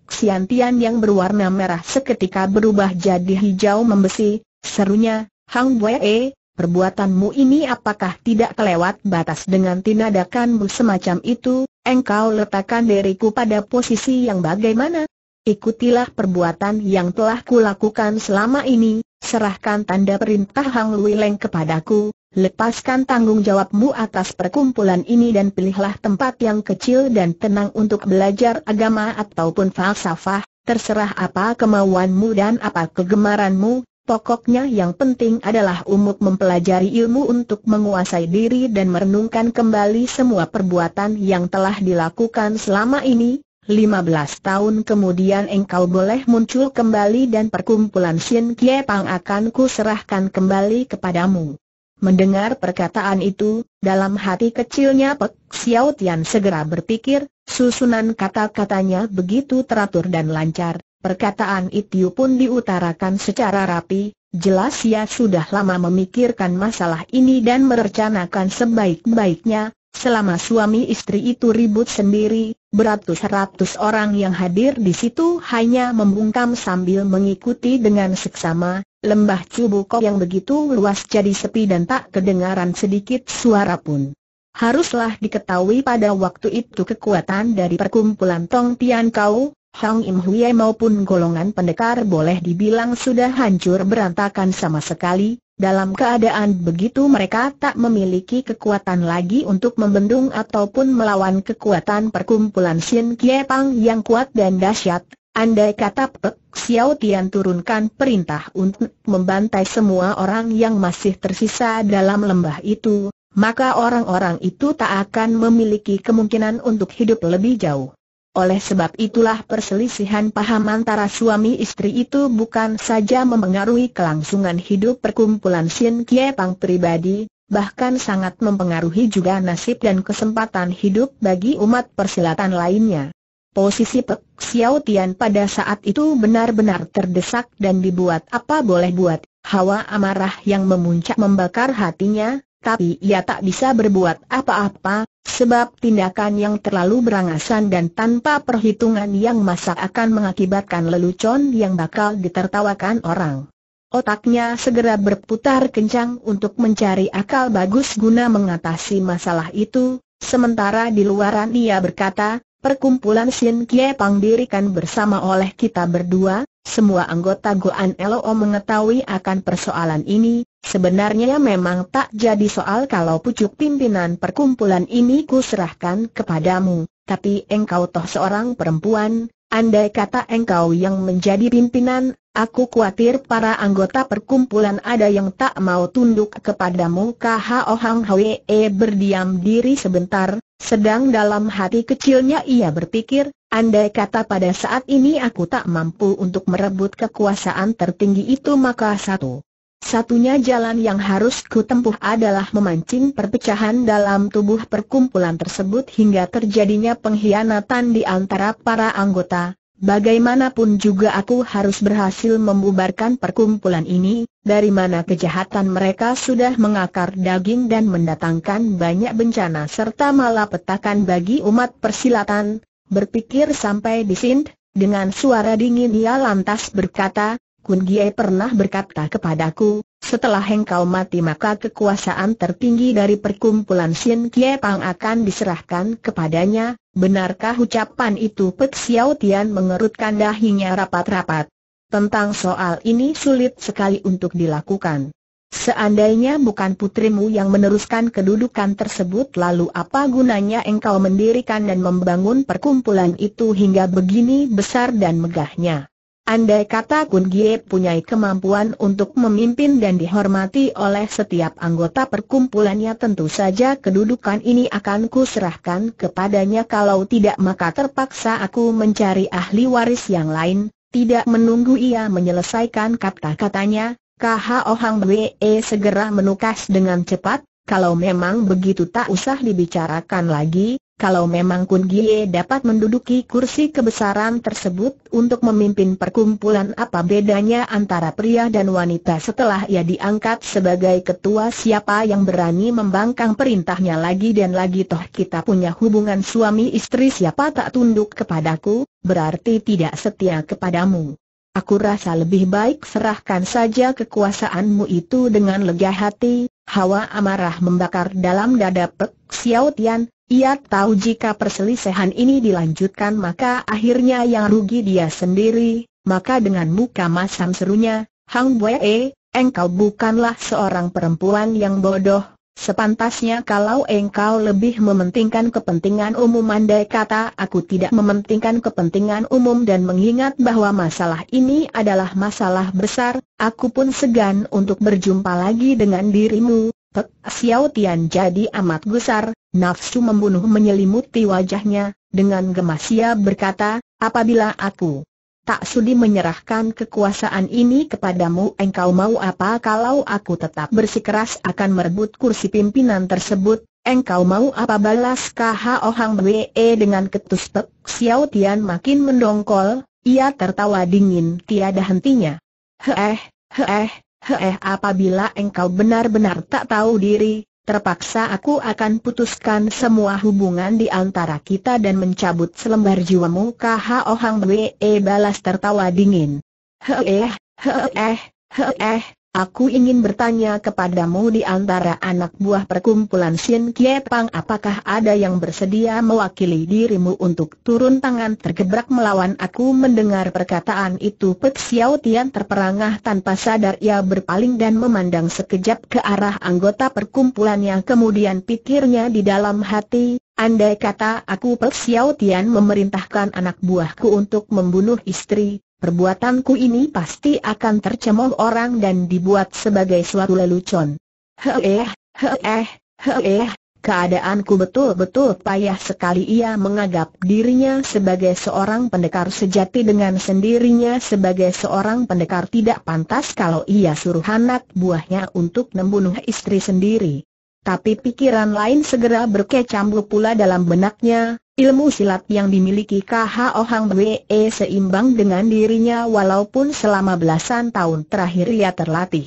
Tian yang berwarna merah seketika berubah jadi hijau membesi, serunya, Hang Wei, perbuatanmu ini apakah tidak kelewat batas dengan tindakanmu semacam itu, engkau letakkan diriku pada posisi yang bagaimana? Ikutilah perbuatan yang telah kulakukan selama ini, Serahkan tanda perintah Hang Lui Leng kepadaku, lepaskan tanggung jawabmu atas perkumpulan ini dan pilihlah tempat yang kecil dan tenang untuk belajar agama ataupun falsafah, terserah apa kemauanmu dan apa kegemaranmu, pokoknya yang penting adalah umuk mempelajari ilmu untuk menguasai diri dan merenungkan kembali semua perbuatan yang telah dilakukan selama ini, 15 tahun kemudian engkau boleh muncul kembali dan perkumpulan Xin Kie Pang akan serahkan kembali kepadamu. Mendengar perkataan itu, dalam hati kecilnya Pek Xiao Tian segera berpikir, susunan kata-katanya begitu teratur dan lancar, perkataan itu pun diutarakan secara rapi, jelas ia sudah lama memikirkan masalah ini dan merencanakan sebaik-baiknya, selama suami istri itu ribut sendiri, beratus-ratus orang yang hadir di situ hanya membungkam sambil mengikuti dengan seksama, lembah cubukok yang begitu luas jadi sepi dan tak kedengaran sedikit suara pun. Haruslah diketahui pada waktu itu kekuatan dari perkumpulan Tong Tian Kau, Hang Im Hui maupun golongan pendekar boleh dibilang sudah hancur berantakan sama sekali, dalam keadaan begitu mereka tak memiliki kekuatan lagi untuk membendung ataupun melawan kekuatan perkumpulan Xin Kie yang kuat dan dahsyat. Andai kata Pek Xiao Tian turunkan perintah untuk membantai semua orang yang masih tersisa dalam lembah itu, maka orang-orang itu tak akan memiliki kemungkinan untuk hidup lebih jauh. Oleh sebab itulah perselisihan paham antara suami istri itu bukan saja memengaruhi kelangsungan hidup perkumpulan Sin Kie pribadi, bahkan sangat mempengaruhi juga nasib dan kesempatan hidup bagi umat persilatan lainnya. Posisi Pek Xiao Tian pada saat itu benar-benar terdesak dan dibuat apa boleh buat, hawa amarah yang memuncak membakar hatinya, tapi ia tak bisa berbuat apa-apa, sebab tindakan yang terlalu berangasan dan tanpa perhitungan yang masak akan mengakibatkan lelucon yang bakal ditertawakan orang. Otaknya segera berputar kencang untuk mencari akal bagus guna mengatasi masalah itu, sementara di luaran ia berkata, perkumpulan Sin Kie Pang dirikan bersama oleh kita berdua, semua anggota Goan Elo mengetahui akan persoalan ini, Sebenarnya memang tak jadi soal kalau pucuk pimpinan perkumpulan ini kuserahkan kepadamu, tapi engkau toh seorang perempuan, andai kata engkau yang menjadi pimpinan, aku khawatir para anggota perkumpulan ada yang tak mau tunduk kepadamu. Kho Hang Hwee berdiam diri sebentar, sedang dalam hati kecilnya ia berpikir, Andai kata pada saat ini aku tak mampu untuk merebut kekuasaan tertinggi itu maka satu, Satunya jalan yang harus kutempuh adalah memancing perpecahan dalam tubuh perkumpulan tersebut hingga terjadinya pengkhianatan di antara para anggota. Bagaimanapun juga aku harus berhasil membubarkan perkumpulan ini, dari mana kejahatan mereka sudah mengakar daging dan mendatangkan banyak bencana serta malapetakan bagi umat persilatan. Berpikir sampai di sini, dengan suara dingin ia lantas berkata, Kun Gie pernah berkata kepadaku, setelah engkau mati maka kekuasaan tertinggi dari perkumpulan Sien Kie Pang akan diserahkan kepadanya, benarkah ucapan itu Pek Xiao Tian mengerutkan dahinya rapat-rapat. Tentang soal ini sulit sekali untuk dilakukan. Seandainya bukan putrimu yang meneruskan kedudukan tersebut lalu apa gunanya engkau mendirikan dan membangun perkumpulan itu hingga begini besar dan megahnya. Andai kata Kun Gie punya kemampuan untuk memimpin dan dihormati oleh setiap anggota perkumpulannya tentu saja kedudukan ini akan kuserahkan kepadanya kalau tidak maka terpaksa aku mencari ahli waris yang lain, tidak menunggu ia menyelesaikan kata-katanya, Kh Ohang Wee e segera menukas dengan cepat, kalau memang begitu tak usah dibicarakan lagi, kalau memang Kun Gie dapat menduduki kursi kebesaran tersebut untuk memimpin perkumpulan apa bedanya antara pria dan wanita setelah ia diangkat sebagai ketua siapa yang berani membangkang perintahnya lagi dan lagi toh kita punya hubungan suami istri siapa tak tunduk kepadaku, berarti tidak setia kepadamu. Aku rasa lebih baik serahkan saja kekuasaanmu itu dengan lega hati, hawa amarah membakar dalam dada Pek Xiao Tian, ia tahu jika perselisihan ini dilanjutkan maka akhirnya yang rugi dia sendiri, maka dengan muka masam serunya, Hang Wei, engkau bukanlah seorang perempuan yang bodoh, sepantasnya kalau engkau lebih mementingkan kepentingan umum andai kata aku tidak mementingkan kepentingan umum dan mengingat bahwa masalah ini adalah masalah besar, aku pun segan untuk berjumpa lagi dengan dirimu, Xiao Tian jadi amat gusar, Nafsu membunuh menyelimuti wajahnya, dengan gemas ia berkata, apabila aku tak sudi menyerahkan kekuasaan ini kepadamu engkau mau apa kalau aku tetap bersikeras akan merebut kursi pimpinan tersebut, engkau mau apa balas KHO Hang Bwe dengan ketus pek Xiao Tian makin mendongkol, ia tertawa dingin tiada hentinya. Heeh, heeh, heeh apabila engkau benar-benar tak tahu diri, terpaksa aku akan putuskan semua hubungan di antara kita dan mencabut selembar jiwamu K.H.O. Ohang Wee balas tertawa dingin. Heeh, heeh, heeh. Aku ingin bertanya kepadamu di antara anak buah perkumpulan Xin Kie Pang apakah ada yang bersedia mewakili dirimu untuk turun tangan tergebrak melawan aku mendengar perkataan itu Pek Xiao Tian terperangah tanpa sadar ia berpaling dan memandang sekejap ke arah anggota perkumpulan yang kemudian pikirnya di dalam hati, andai kata aku Pek Xiao Tian memerintahkan anak buahku untuk membunuh istri, perbuatanku ini pasti akan tercemooh orang dan dibuat sebagai suatu lelucon. Heeh, heeh, heeh, keadaanku betul-betul payah sekali ia menganggap dirinya sebagai seorang pendekar sejati dengan sendirinya sebagai seorang pendekar tidak pantas kalau ia suruh anak buahnya untuk membunuh istri sendiri. Tapi pikiran lain segera berkecambuk pula dalam benaknya, Ilmu silat yang dimiliki KHO Hang Wee seimbang dengan dirinya walaupun selama belasan tahun terakhir ia terlatih.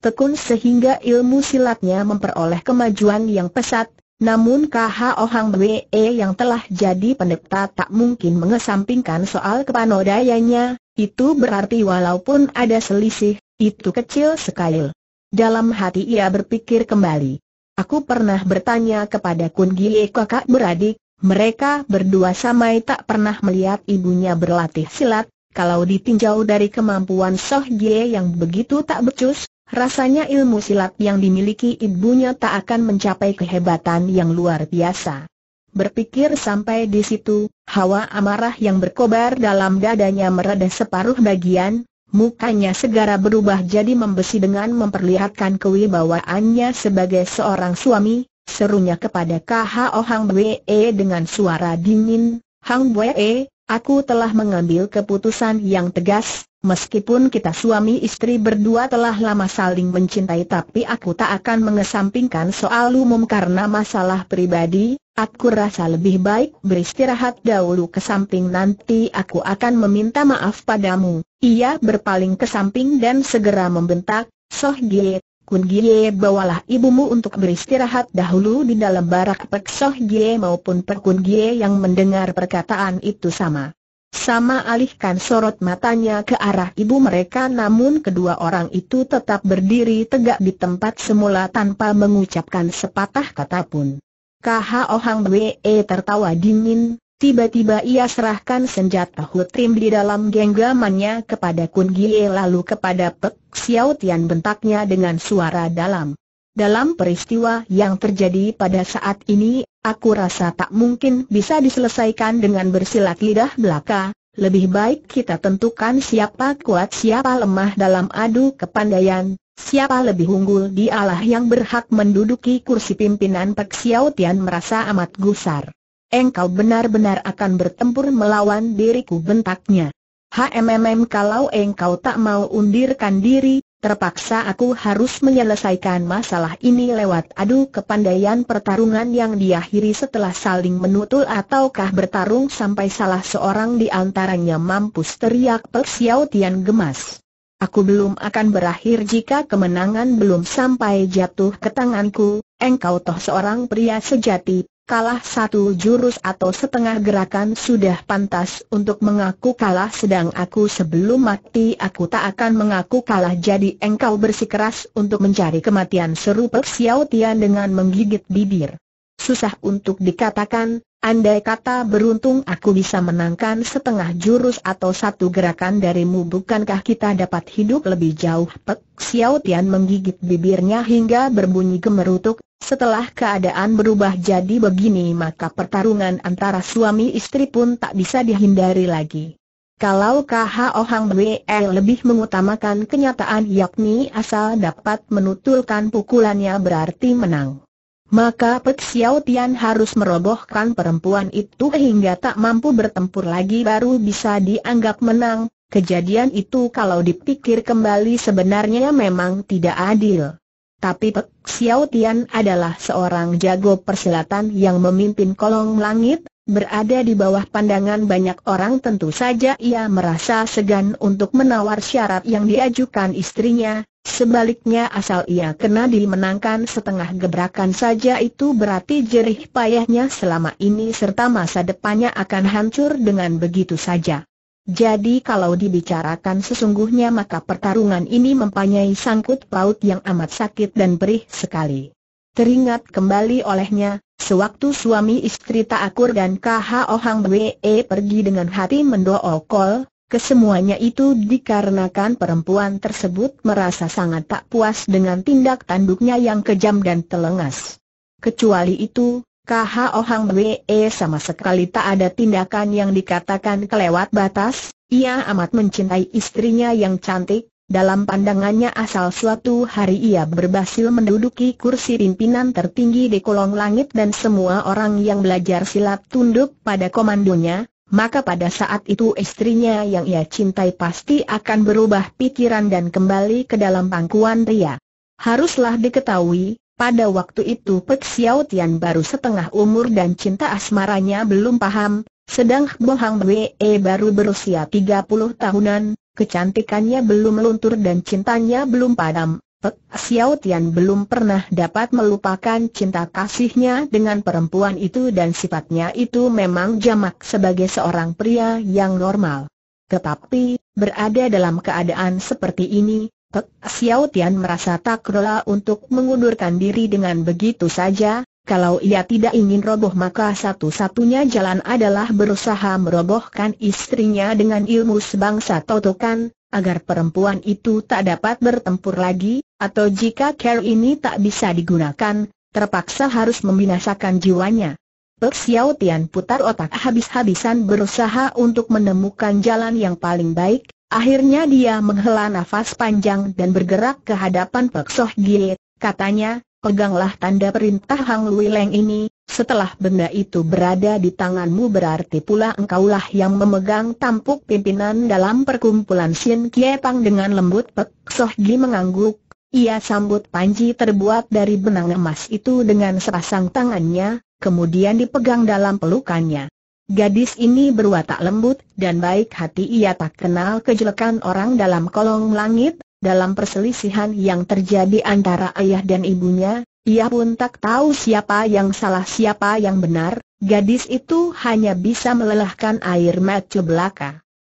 Tekun sehingga ilmu silatnya memperoleh kemajuan yang pesat, namun KHO Hang Wee yang telah jadi pendeta tak mungkin mengesampingkan soal kepanodayanya, itu berarti walaupun ada selisih, itu kecil sekali. Dalam hati ia berpikir kembali. Aku pernah bertanya kepada Kun Gie kakak beradik, mereka berdua samai tak pernah melihat ibunya berlatih silat, kalau ditinjau dari kemampuan Soh Gie yang begitu tak becus, rasanya ilmu silat yang dimiliki ibunya tak akan mencapai kehebatan yang luar biasa. Berpikir sampai di situ, hawa amarah yang berkobar dalam dadanya meredah separuh bagian, mukanya segera berubah jadi membesi dengan memperlihatkan kewibawaannya sebagai seorang suami, serunya kepada KHO Hang Bwe e dengan suara dingin, Hang Bwe, e, aku telah mengambil keputusan yang tegas, meskipun kita suami istri berdua telah lama saling mencintai tapi aku tak akan mengesampingkan soal umum karena masalah pribadi, Aku rasa lebih baik beristirahat dahulu ke samping nanti aku akan meminta maaf padamu. Ia berpaling ke samping dan segera membentak, Soh Gie, Kun Gie bawalah ibumu untuk beristirahat dahulu di dalam barak Pek Soh Gie maupun Pek Kun Gie yang mendengar perkataan itu sama. Sama alihkan sorot matanya ke arah ibu mereka namun kedua orang itu tetap berdiri tegak di tempat semula tanpa mengucapkan sepatah kata pun. K.H. Ohang Wee tertawa dingin, Tiba-tiba ia serahkan senjata hutrim di dalam genggamannya kepada Kun Gie lalu kepada Pek Xiao Tian bentaknya dengan suara dalam. Dalam peristiwa yang terjadi pada saat ini, aku rasa tak mungkin bisa diselesaikan dengan bersilat lidah belaka, lebih baik kita tentukan siapa kuat siapa lemah dalam adu kepandaian, siapa lebih unggul di Allah yang berhak menduduki kursi pimpinan Pek Xiao Tian merasa amat gusar engkau benar-benar akan bertempur melawan diriku bentaknya. HMMM kalau engkau tak mau undirkan diri, terpaksa aku harus menyelesaikan masalah ini lewat adu kepandaian pertarungan yang diakhiri setelah saling menutul ataukah bertarung sampai salah seorang di antaranya mampus teriak Persiau Tian gemas. Aku belum akan berakhir jika kemenangan belum sampai jatuh ke tanganku, engkau toh seorang pria sejati, kalah satu jurus atau setengah gerakan sudah pantas untuk mengaku kalah sedang aku sebelum mati aku tak akan mengaku kalah jadi engkau bersikeras untuk mencari kematian seru Xiao Tian dengan menggigit bibir. Susah untuk dikatakan, andai kata beruntung aku bisa menangkan setengah jurus atau satu gerakan darimu bukankah kita dapat hidup lebih jauh? Pek Xiao Tian menggigit bibirnya hingga berbunyi gemerutuk, setelah keadaan berubah jadi begini maka pertarungan antara suami istri pun tak bisa dihindari lagi. Kalau KH Ohang Wei lebih mengutamakan kenyataan yakni asal dapat menutulkan pukulannya berarti menang maka Pek Xiao Tian harus merobohkan perempuan itu hingga tak mampu bertempur lagi baru bisa dianggap menang. Kejadian itu kalau dipikir kembali sebenarnya memang tidak adil. Tapi Pek Xiao Tian adalah seorang jago persilatan yang memimpin kolong langit, Berada di bawah pandangan banyak orang tentu saja ia merasa segan untuk menawar syarat yang diajukan istrinya, sebaliknya asal ia kena dimenangkan setengah gebrakan saja itu berarti jerih payahnya selama ini serta masa depannya akan hancur dengan begitu saja. Jadi kalau dibicarakan sesungguhnya maka pertarungan ini mempunyai sangkut paut yang amat sakit dan perih sekali. Teringat kembali olehnya, Sewaktu suami istri Tak Akur dan KH Ohang WE e pergi dengan hati mendoakol. kesemuanya itu dikarenakan perempuan tersebut merasa sangat tak puas dengan tindak tanduknya yang kejam dan telengas. Kecuali itu, KH Ohang WE e sama sekali tak ada tindakan yang dikatakan kelewat batas, ia amat mencintai istrinya yang cantik, dalam pandangannya asal suatu hari ia berhasil menduduki kursi pimpinan tertinggi di kolong langit dan semua orang yang belajar silat tunduk pada komandonya, maka pada saat itu istrinya yang ia cintai pasti akan berubah pikiran dan kembali ke dalam pangkuan ria. Haruslah diketahui, pada waktu itu Pek Xiao Tian baru setengah umur dan cinta asmaranya belum paham, sedang Bohang Wei baru berusia 30 tahunan, Kecantikannya belum meluntur dan cintanya belum padam. Pek Xiao Tian belum pernah dapat melupakan cinta kasihnya dengan perempuan itu dan sifatnya itu memang jamak sebagai seorang pria yang normal. Tetapi, berada dalam keadaan seperti ini, Pek Xiao Tian merasa tak rela untuk mengundurkan diri dengan begitu saja, kalau ia tidak ingin roboh maka satu-satunya jalan adalah berusaha merobohkan istrinya dengan ilmu sebangsa totokan, agar perempuan itu tak dapat bertempur lagi, atau jika care ini tak bisa digunakan, terpaksa harus membinasakan jiwanya. Pek Xiao Tian putar otak habis-habisan berusaha untuk menemukan jalan yang paling baik, akhirnya dia menghela nafas panjang dan bergerak ke hadapan Pek Soh Gie, katanya, peganglah tanda perintah Hang Lui Leng ini, setelah benda itu berada di tanganmu berarti pula engkaulah yang memegang tampuk pimpinan dalam perkumpulan Sien Kie Pang dengan lembut Pek Soh Gi mengangguk, ia sambut panji terbuat dari benang emas itu dengan sepasang tangannya, kemudian dipegang dalam pelukannya. Gadis ini berwatak lembut dan baik hati ia tak kenal kejelekan orang dalam kolong langit, dalam perselisihan yang terjadi antara ayah dan ibunya, ia pun tak tahu siapa yang salah siapa yang benar, gadis itu hanya bisa melelahkan air mata belaka.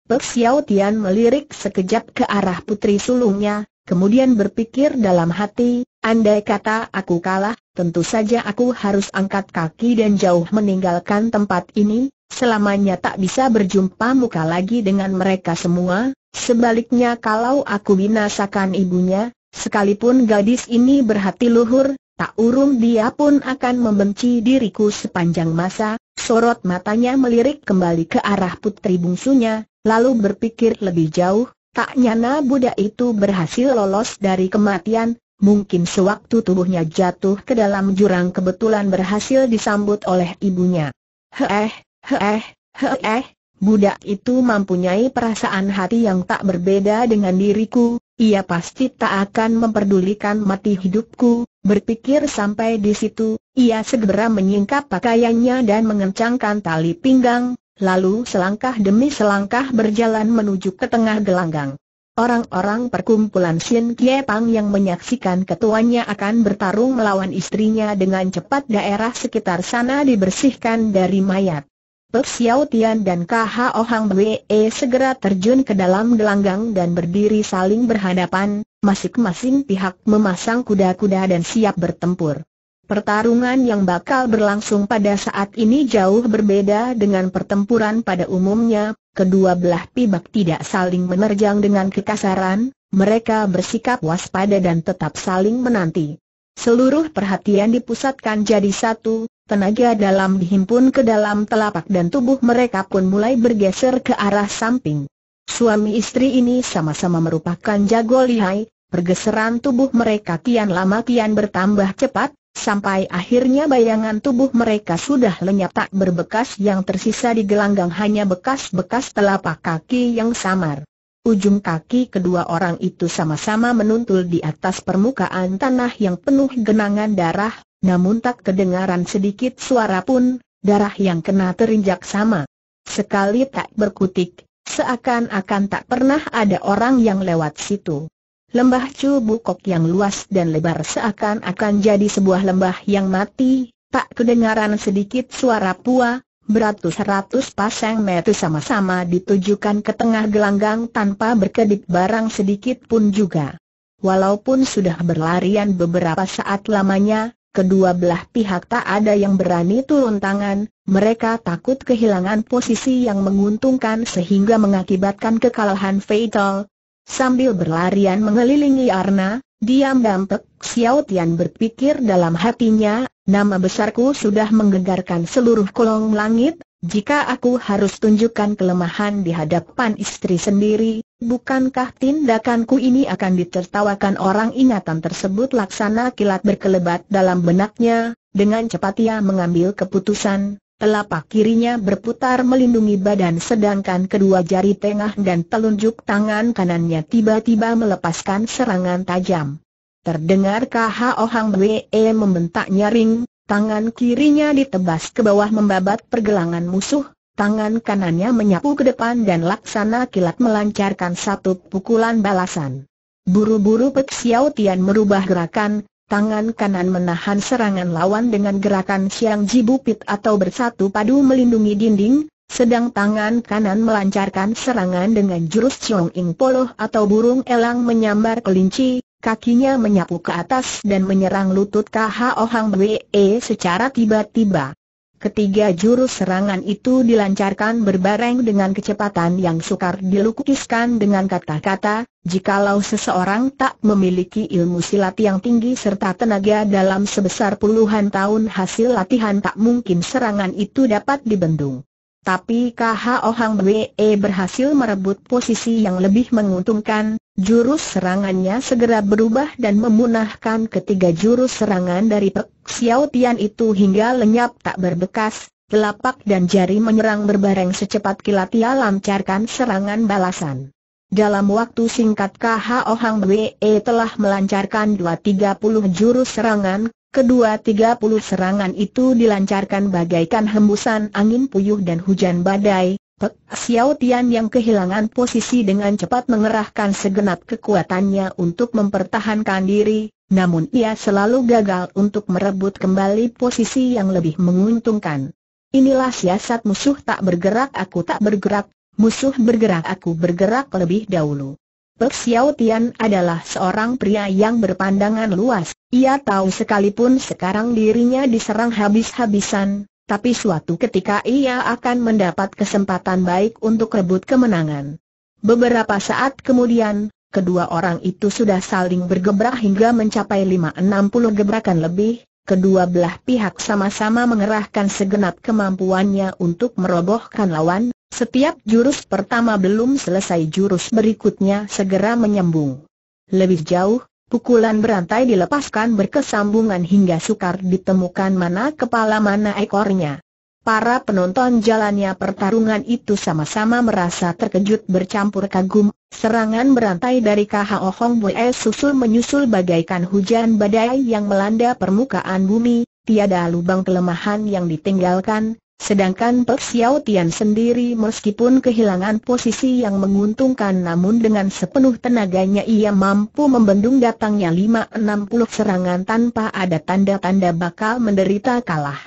Pek Xiao Tian melirik sekejap ke arah putri sulungnya, kemudian berpikir dalam hati, andai kata aku kalah, tentu saja aku harus angkat kaki dan jauh meninggalkan tempat ini, selamanya tak bisa berjumpa muka lagi dengan mereka semua, Sebaliknya kalau aku binasakan ibunya, sekalipun gadis ini berhati luhur, tak urung dia pun akan membenci diriku sepanjang masa, sorot matanya melirik kembali ke arah putri bungsunya, lalu berpikir lebih jauh, tak nyana budak itu berhasil lolos dari kematian, Mungkin sewaktu tubuhnya jatuh ke dalam jurang kebetulan berhasil disambut oleh ibunya. Heeh, heeh, heeh, Budak itu mempunyai perasaan hati yang tak berbeda dengan diriku, ia pasti tak akan memperdulikan mati hidupku, berpikir sampai di situ, ia segera menyingkap pakaiannya dan mengencangkan tali pinggang, lalu selangkah demi selangkah berjalan menuju ke tengah gelanggang. Orang-orang perkumpulan Xin Kie Pang yang menyaksikan ketuanya akan bertarung melawan istrinya dengan cepat daerah sekitar sana dibersihkan dari mayat. Pek Xiao Tian dan Kha Hang Bwe e segera terjun ke dalam gelanggang dan berdiri saling berhadapan, masing-masing pihak memasang kuda-kuda dan siap bertempur. Pertarungan yang bakal berlangsung pada saat ini jauh berbeda dengan pertempuran pada umumnya, kedua belah pihak tidak saling menerjang dengan kekasaran, mereka bersikap waspada dan tetap saling menanti. Seluruh perhatian dipusatkan jadi satu, Tenaga dalam dihimpun ke dalam telapak dan tubuh mereka pun mulai bergeser ke arah samping. Suami istri ini sama-sama merupakan jago lihai, pergeseran tubuh mereka kian lama kian bertambah cepat, sampai akhirnya bayangan tubuh mereka sudah lenyap tak berbekas yang tersisa di gelanggang hanya bekas-bekas telapak kaki yang samar. Ujung kaki kedua orang itu sama-sama menuntul di atas permukaan tanah yang penuh genangan darah, namun tak kedengaran sedikit suara pun, darah yang kena terinjak sama. Sekali tak berkutik, seakan-akan tak pernah ada orang yang lewat situ. Lembah cu Bukok yang luas dan lebar seakan-akan jadi sebuah lembah yang mati, tak kedengaran sedikit suara pua, beratus-ratus pasang metu sama-sama ditujukan ke tengah gelanggang tanpa berkedip barang sedikit pun juga. Walaupun sudah berlarian beberapa saat lamanya, kedua belah pihak tak ada yang berani turun tangan, mereka takut kehilangan posisi yang menguntungkan sehingga mengakibatkan kekalahan fatal. Sambil berlarian mengelilingi Arna, diam dampek, Xiao Tian berpikir dalam hatinya, nama besarku sudah menggegarkan seluruh kolong langit, jika aku harus tunjukkan kelemahan di hadapan istri sendiri, bukankah tindakanku ini akan ditertawakan orang ingatan tersebut laksana kilat berkelebat dalam benaknya, dengan cepat ia mengambil keputusan, telapak kirinya berputar melindungi badan sedangkan kedua jari tengah dan telunjuk tangan kanannya tiba-tiba melepaskan serangan tajam. Terdengar KHO Hang Wee membentak nyaring, Tangan kirinya ditebas ke bawah membabat pergelangan musuh, tangan kanannya menyapu ke depan dan laksana kilat melancarkan satu pukulan balasan. Buru-buru Pek Xiao Tian merubah gerakan, tangan kanan menahan serangan lawan dengan gerakan siang jibupit atau bersatu padu melindungi dinding, sedang tangan kanan melancarkan serangan dengan jurus Chong Ing Poloh atau burung elang menyambar kelinci, kakinya menyapu ke atas dan menyerang lutut KHO Hang Wee e secara tiba-tiba. Ketiga jurus serangan itu dilancarkan berbareng dengan kecepatan yang sukar dilukiskan dengan kata-kata, jikalau seseorang tak memiliki ilmu silat yang tinggi serta tenaga dalam sebesar puluhan tahun hasil latihan tak mungkin serangan itu dapat dibendung. Tapi KHO Hang Wee berhasil merebut posisi yang lebih menguntungkan, jurus serangannya segera berubah dan memunahkan ketiga jurus serangan dari Pek Xiao Tian itu hingga lenyap tak berbekas, telapak dan jari menyerang berbareng secepat kilat ia lancarkan serangan balasan. Dalam waktu singkat KHO Hang Wee telah melancarkan dua tiga puluh jurus serangan, Kedua tiga puluh serangan itu dilancarkan bagaikan hembusan angin puyuh dan hujan badai. Pek Xiao Tian yang kehilangan posisi dengan cepat mengerahkan segenap kekuatannya untuk mempertahankan diri, namun ia selalu gagal untuk merebut kembali posisi yang lebih menguntungkan. Inilah siasat musuh tak bergerak aku tak bergerak, musuh bergerak aku bergerak lebih dahulu. Pek Xiao Tian adalah seorang pria yang berpandangan luas. Ia tahu sekalipun sekarang dirinya diserang habis-habisan, tapi suatu ketika ia akan mendapat kesempatan baik untuk rebut kemenangan. Beberapa saat kemudian, kedua orang itu sudah saling bergebrak hingga mencapai 5-60 gebrakan lebih, Kedua belah pihak sama-sama mengerahkan segenap kemampuannya untuk merobohkan lawan, setiap jurus pertama belum selesai jurus berikutnya segera menyambung. Lebih jauh, pukulan berantai dilepaskan berkesambungan hingga sukar ditemukan mana kepala mana ekornya. Para penonton jalannya pertarungan itu sama-sama merasa terkejut bercampur kagum, serangan berantai dari KHO Hong Bue susul menyusul bagaikan hujan badai yang melanda permukaan bumi, tiada lubang kelemahan yang ditinggalkan, Sedangkan Pek Xiao Tian sendiri meskipun kehilangan posisi yang menguntungkan namun dengan sepenuh tenaganya ia mampu membendung datangnya 5-60 serangan tanpa ada tanda-tanda bakal menderita kalah.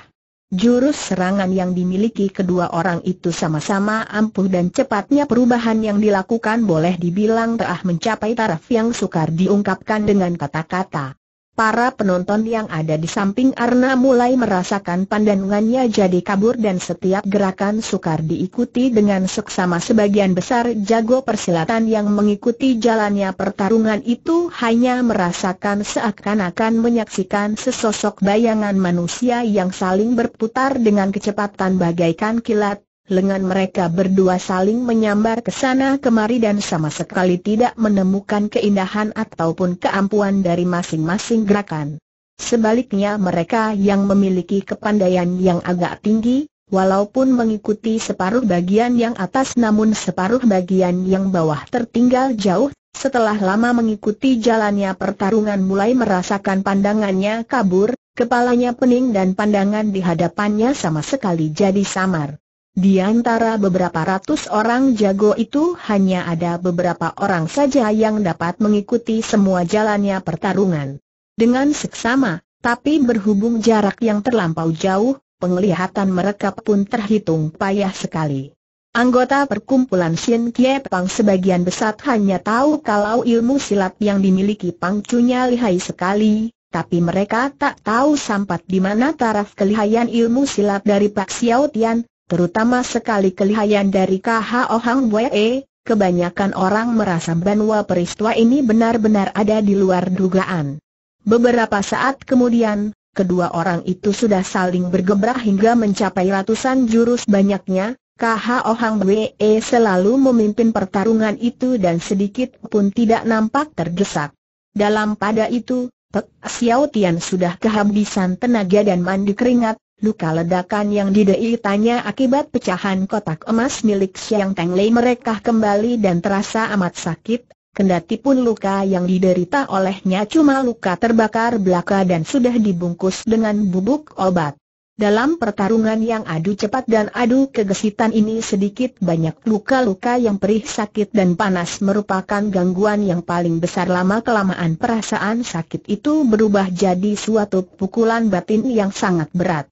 Jurus serangan yang dimiliki kedua orang itu sama-sama ampuh dan cepatnya perubahan yang dilakukan boleh dibilang telah mencapai taraf yang sukar diungkapkan dengan kata-kata. Para penonton yang ada di samping Arna mulai merasakan pandangannya jadi kabur dan setiap gerakan sukar diikuti dengan seksama sebagian besar jago persilatan yang mengikuti jalannya pertarungan itu hanya merasakan seakan-akan menyaksikan sesosok bayangan manusia yang saling berputar dengan kecepatan bagaikan kilat, lengan mereka berdua saling menyambar ke sana kemari dan sama sekali tidak menemukan keindahan ataupun keampuan dari masing-masing gerakan. Sebaliknya mereka yang memiliki kepandaian yang agak tinggi, walaupun mengikuti separuh bagian yang atas namun separuh bagian yang bawah tertinggal jauh, setelah lama mengikuti jalannya pertarungan mulai merasakan pandangannya kabur, kepalanya pening dan pandangan di hadapannya sama sekali jadi samar. Di antara beberapa ratus orang jago itu hanya ada beberapa orang saja yang dapat mengikuti semua jalannya pertarungan. Dengan seksama, tapi berhubung jarak yang terlampau jauh, penglihatan mereka pun terhitung payah sekali. Anggota perkumpulan Shin Kie Pang sebagian besar hanya tahu kalau ilmu silat yang dimiliki Pang Cunya lihai sekali, tapi mereka tak tahu sampat di mana taraf kelihayan ilmu silat dari Pak Xiao Tian, terutama sekali kelihayan dari KH Hang Wee, kebanyakan orang merasa bahwa peristiwa ini benar-benar ada di luar dugaan. Beberapa saat kemudian, kedua orang itu sudah saling bergebrak hingga mencapai ratusan jurus banyaknya, KH Hang Wee selalu memimpin pertarungan itu dan sedikit pun tidak nampak terdesak. Dalam pada itu, Pek Xiao Tian sudah kehabisan tenaga dan mandi keringat, Luka ledakan yang dideritanya akibat pecahan kotak emas milik Siang Teng Lei mereka kembali dan terasa amat sakit, kendati pun luka yang diderita olehnya cuma luka terbakar belaka dan sudah dibungkus dengan bubuk obat. Dalam pertarungan yang adu cepat dan adu kegesitan ini sedikit banyak luka-luka yang perih sakit dan panas merupakan gangguan yang paling besar lama-kelamaan perasaan sakit itu berubah jadi suatu pukulan batin yang sangat berat.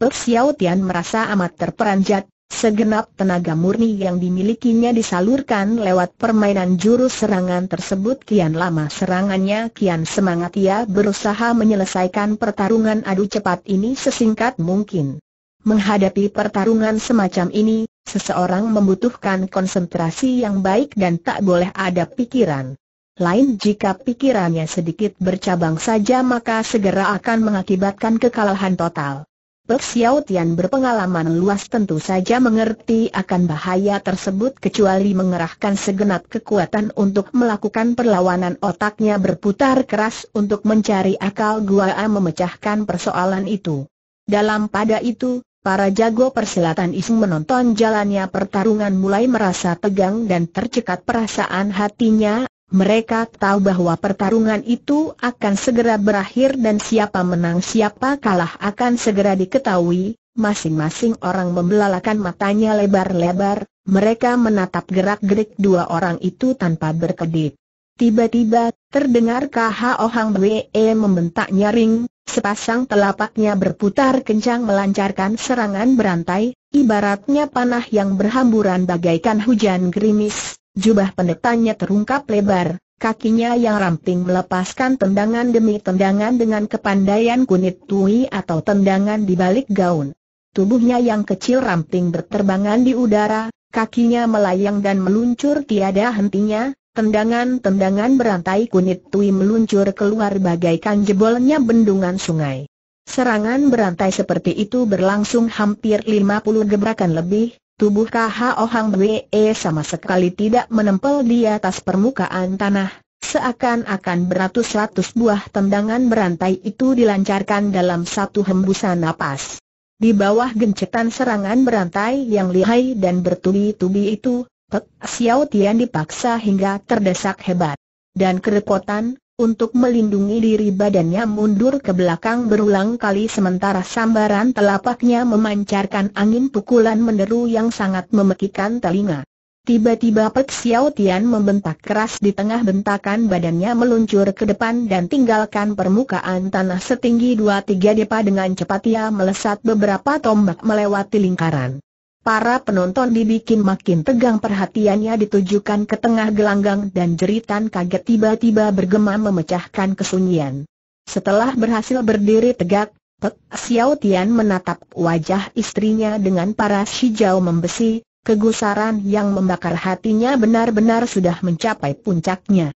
Xiao Tian merasa amat terperanjat, segenap tenaga murni yang dimilikinya disalurkan lewat permainan jurus serangan tersebut kian lama serangannya kian semangat ia berusaha menyelesaikan pertarungan adu cepat ini sesingkat mungkin. Menghadapi pertarungan semacam ini, seseorang membutuhkan konsentrasi yang baik dan tak boleh ada pikiran. Lain jika pikirannya sedikit bercabang saja maka segera akan mengakibatkan kekalahan total. Pek Xiao Tian berpengalaman luas tentu saja mengerti akan bahaya tersebut kecuali mengerahkan segenap kekuatan untuk melakukan perlawanan otaknya berputar keras untuk mencari akal gua memecahkan persoalan itu. Dalam pada itu, para jago persilatan iseng menonton jalannya pertarungan mulai merasa tegang dan tercekat perasaan hatinya mereka tahu bahwa pertarungan itu akan segera berakhir dan siapa menang siapa kalah akan segera diketahui, masing-masing orang membelalakan matanya lebar-lebar, mereka menatap gerak-gerik dua orang itu tanpa berkedip. Tiba-tiba, terdengar kah Ohang Wee membentak nyaring, sepasang telapaknya berputar kencang melancarkan serangan berantai, ibaratnya panah yang berhamburan bagaikan hujan gerimis Jubah pendetanya terungkap lebar, kakinya yang ramping melepaskan tendangan demi tendangan dengan kepandaian kunit tui atau tendangan di balik gaun. Tubuhnya yang kecil ramping berterbangan di udara, kakinya melayang dan meluncur tiada hentinya, tendangan-tendangan berantai kunit tui meluncur keluar bagaikan jebolnya bendungan sungai. Serangan berantai seperti itu berlangsung hampir 50 gebrakan lebih, Tubuh KHO Hang Wee sama sekali tidak menempel di atas permukaan tanah, seakan-akan beratus-ratus buah tendangan berantai itu dilancarkan dalam satu hembusan napas. Di bawah gencetan serangan berantai yang lihai dan bertubi-tubi itu, Pek Xiao Tian dipaksa hingga terdesak hebat. Dan kerepotan, untuk melindungi diri badannya mundur ke belakang berulang kali sementara sambaran telapaknya memancarkan angin pukulan menderu yang sangat memekikan telinga. Tiba-tiba Pek Xiao Tian membentak keras di tengah bentakan badannya meluncur ke depan dan tinggalkan permukaan tanah setinggi dua tiga depa dengan cepat ia melesat beberapa tombak melewati lingkaran. Para penonton dibikin makin tegang perhatiannya ditujukan ke tengah gelanggang dan jeritan kaget tiba-tiba bergema memecahkan kesunyian. Setelah berhasil berdiri tegak, Pek Xiao Tian menatap wajah istrinya dengan paras hijau membesi, kegusaran yang membakar hatinya benar-benar sudah mencapai puncaknya.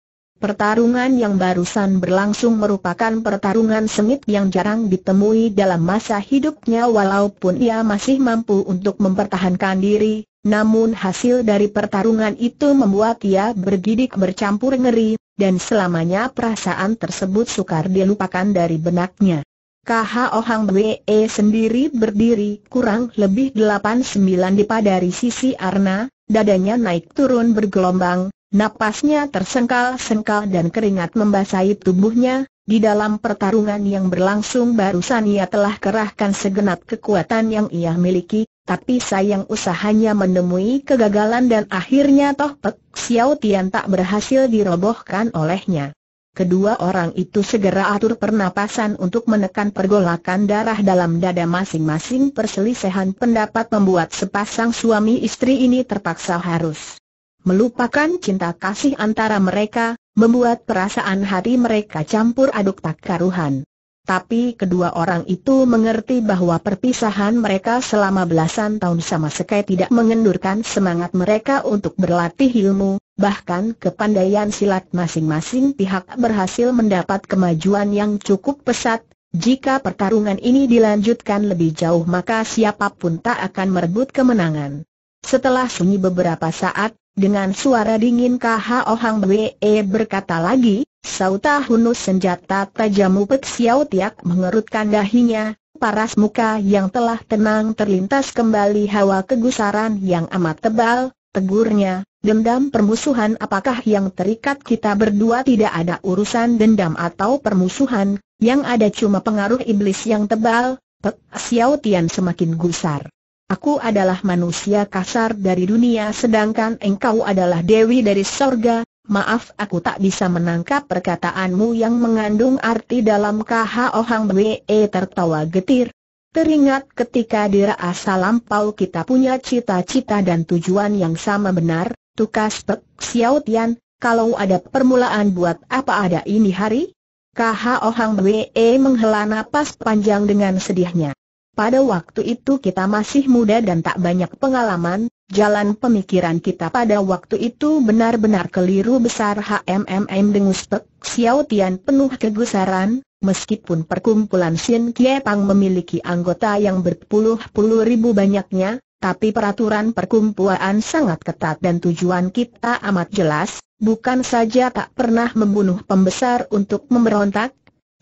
Pertarungan yang barusan berlangsung merupakan pertarungan sengit yang jarang ditemui dalam masa hidupnya walaupun ia masih mampu untuk mempertahankan diri, namun hasil dari pertarungan itu membuat ia bergidik bercampur ngeri, dan selamanya perasaan tersebut sukar dilupakan dari benaknya. KH Ohang Wee sendiri berdiri kurang lebih 8-9 dipadari sisi Arna, dadanya naik turun bergelombang, Napasnya tersengkal-sengkal dan keringat membasahi tubuhnya, di dalam pertarungan yang berlangsung barusan ia telah kerahkan segenap kekuatan yang ia miliki, tapi sayang usahanya menemui kegagalan dan akhirnya Toh Pek Xiao Tian tak berhasil dirobohkan olehnya. Kedua orang itu segera atur pernapasan untuk menekan pergolakan darah dalam dada masing-masing perselisihan pendapat membuat sepasang suami istri ini terpaksa harus melupakan cinta kasih antara mereka, membuat perasaan hati mereka campur aduk tak karuhan. Tapi kedua orang itu mengerti bahwa perpisahan mereka selama belasan tahun sama sekali tidak mengendurkan semangat mereka untuk berlatih ilmu, bahkan kepandaian silat masing-masing pihak berhasil mendapat kemajuan yang cukup pesat. Jika pertarungan ini dilanjutkan lebih jauh maka siapapun tak akan merebut kemenangan. Setelah sunyi beberapa saat, dengan suara dingin KHO Hang Bwe e berkata lagi, Sauta Hunus senjata tajamu Pek Xiao Tiak mengerutkan dahinya, paras muka yang telah tenang terlintas kembali hawa kegusaran yang amat tebal, tegurnya, dendam permusuhan apakah yang terikat kita berdua tidak ada urusan dendam atau permusuhan, yang ada cuma pengaruh iblis yang tebal, Pek Xiao Tian semakin gusar. Aku adalah manusia kasar dari dunia sedangkan engkau adalah dewi dari sorga, maaf aku tak bisa menangkap perkataanmu yang mengandung arti dalam KH Ohang Bwe e tertawa getir. Teringat ketika asal lampau kita punya cita-cita dan tujuan yang sama benar, tukas Pek Xiao Tian, kalau ada permulaan buat apa ada ini hari? KH Ohang Bwe e menghela napas panjang dengan sedihnya. Pada waktu itu kita masih muda dan tak banyak pengalaman, jalan pemikiran kita pada waktu itu benar-benar keliru besar HMMM dengus Pek Xiao Tian penuh kegusaran, meskipun perkumpulan Xin Kie Pang memiliki anggota yang berpuluh-puluh ribu banyaknya, tapi peraturan perkumpulan sangat ketat dan tujuan kita amat jelas, bukan saja tak pernah membunuh pembesar untuk memberontak,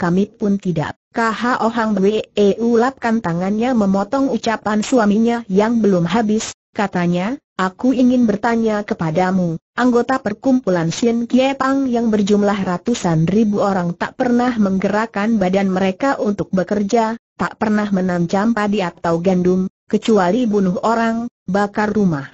kami pun tidak. Kha Ohang Wee ulapkan tangannya memotong ucapan suaminya yang belum habis, katanya, aku ingin bertanya kepadamu, anggota perkumpulan Sien Kie Pang yang berjumlah ratusan ribu orang tak pernah menggerakkan badan mereka untuk bekerja, tak pernah menancam padi atau gandum, kecuali bunuh orang, bakar rumah.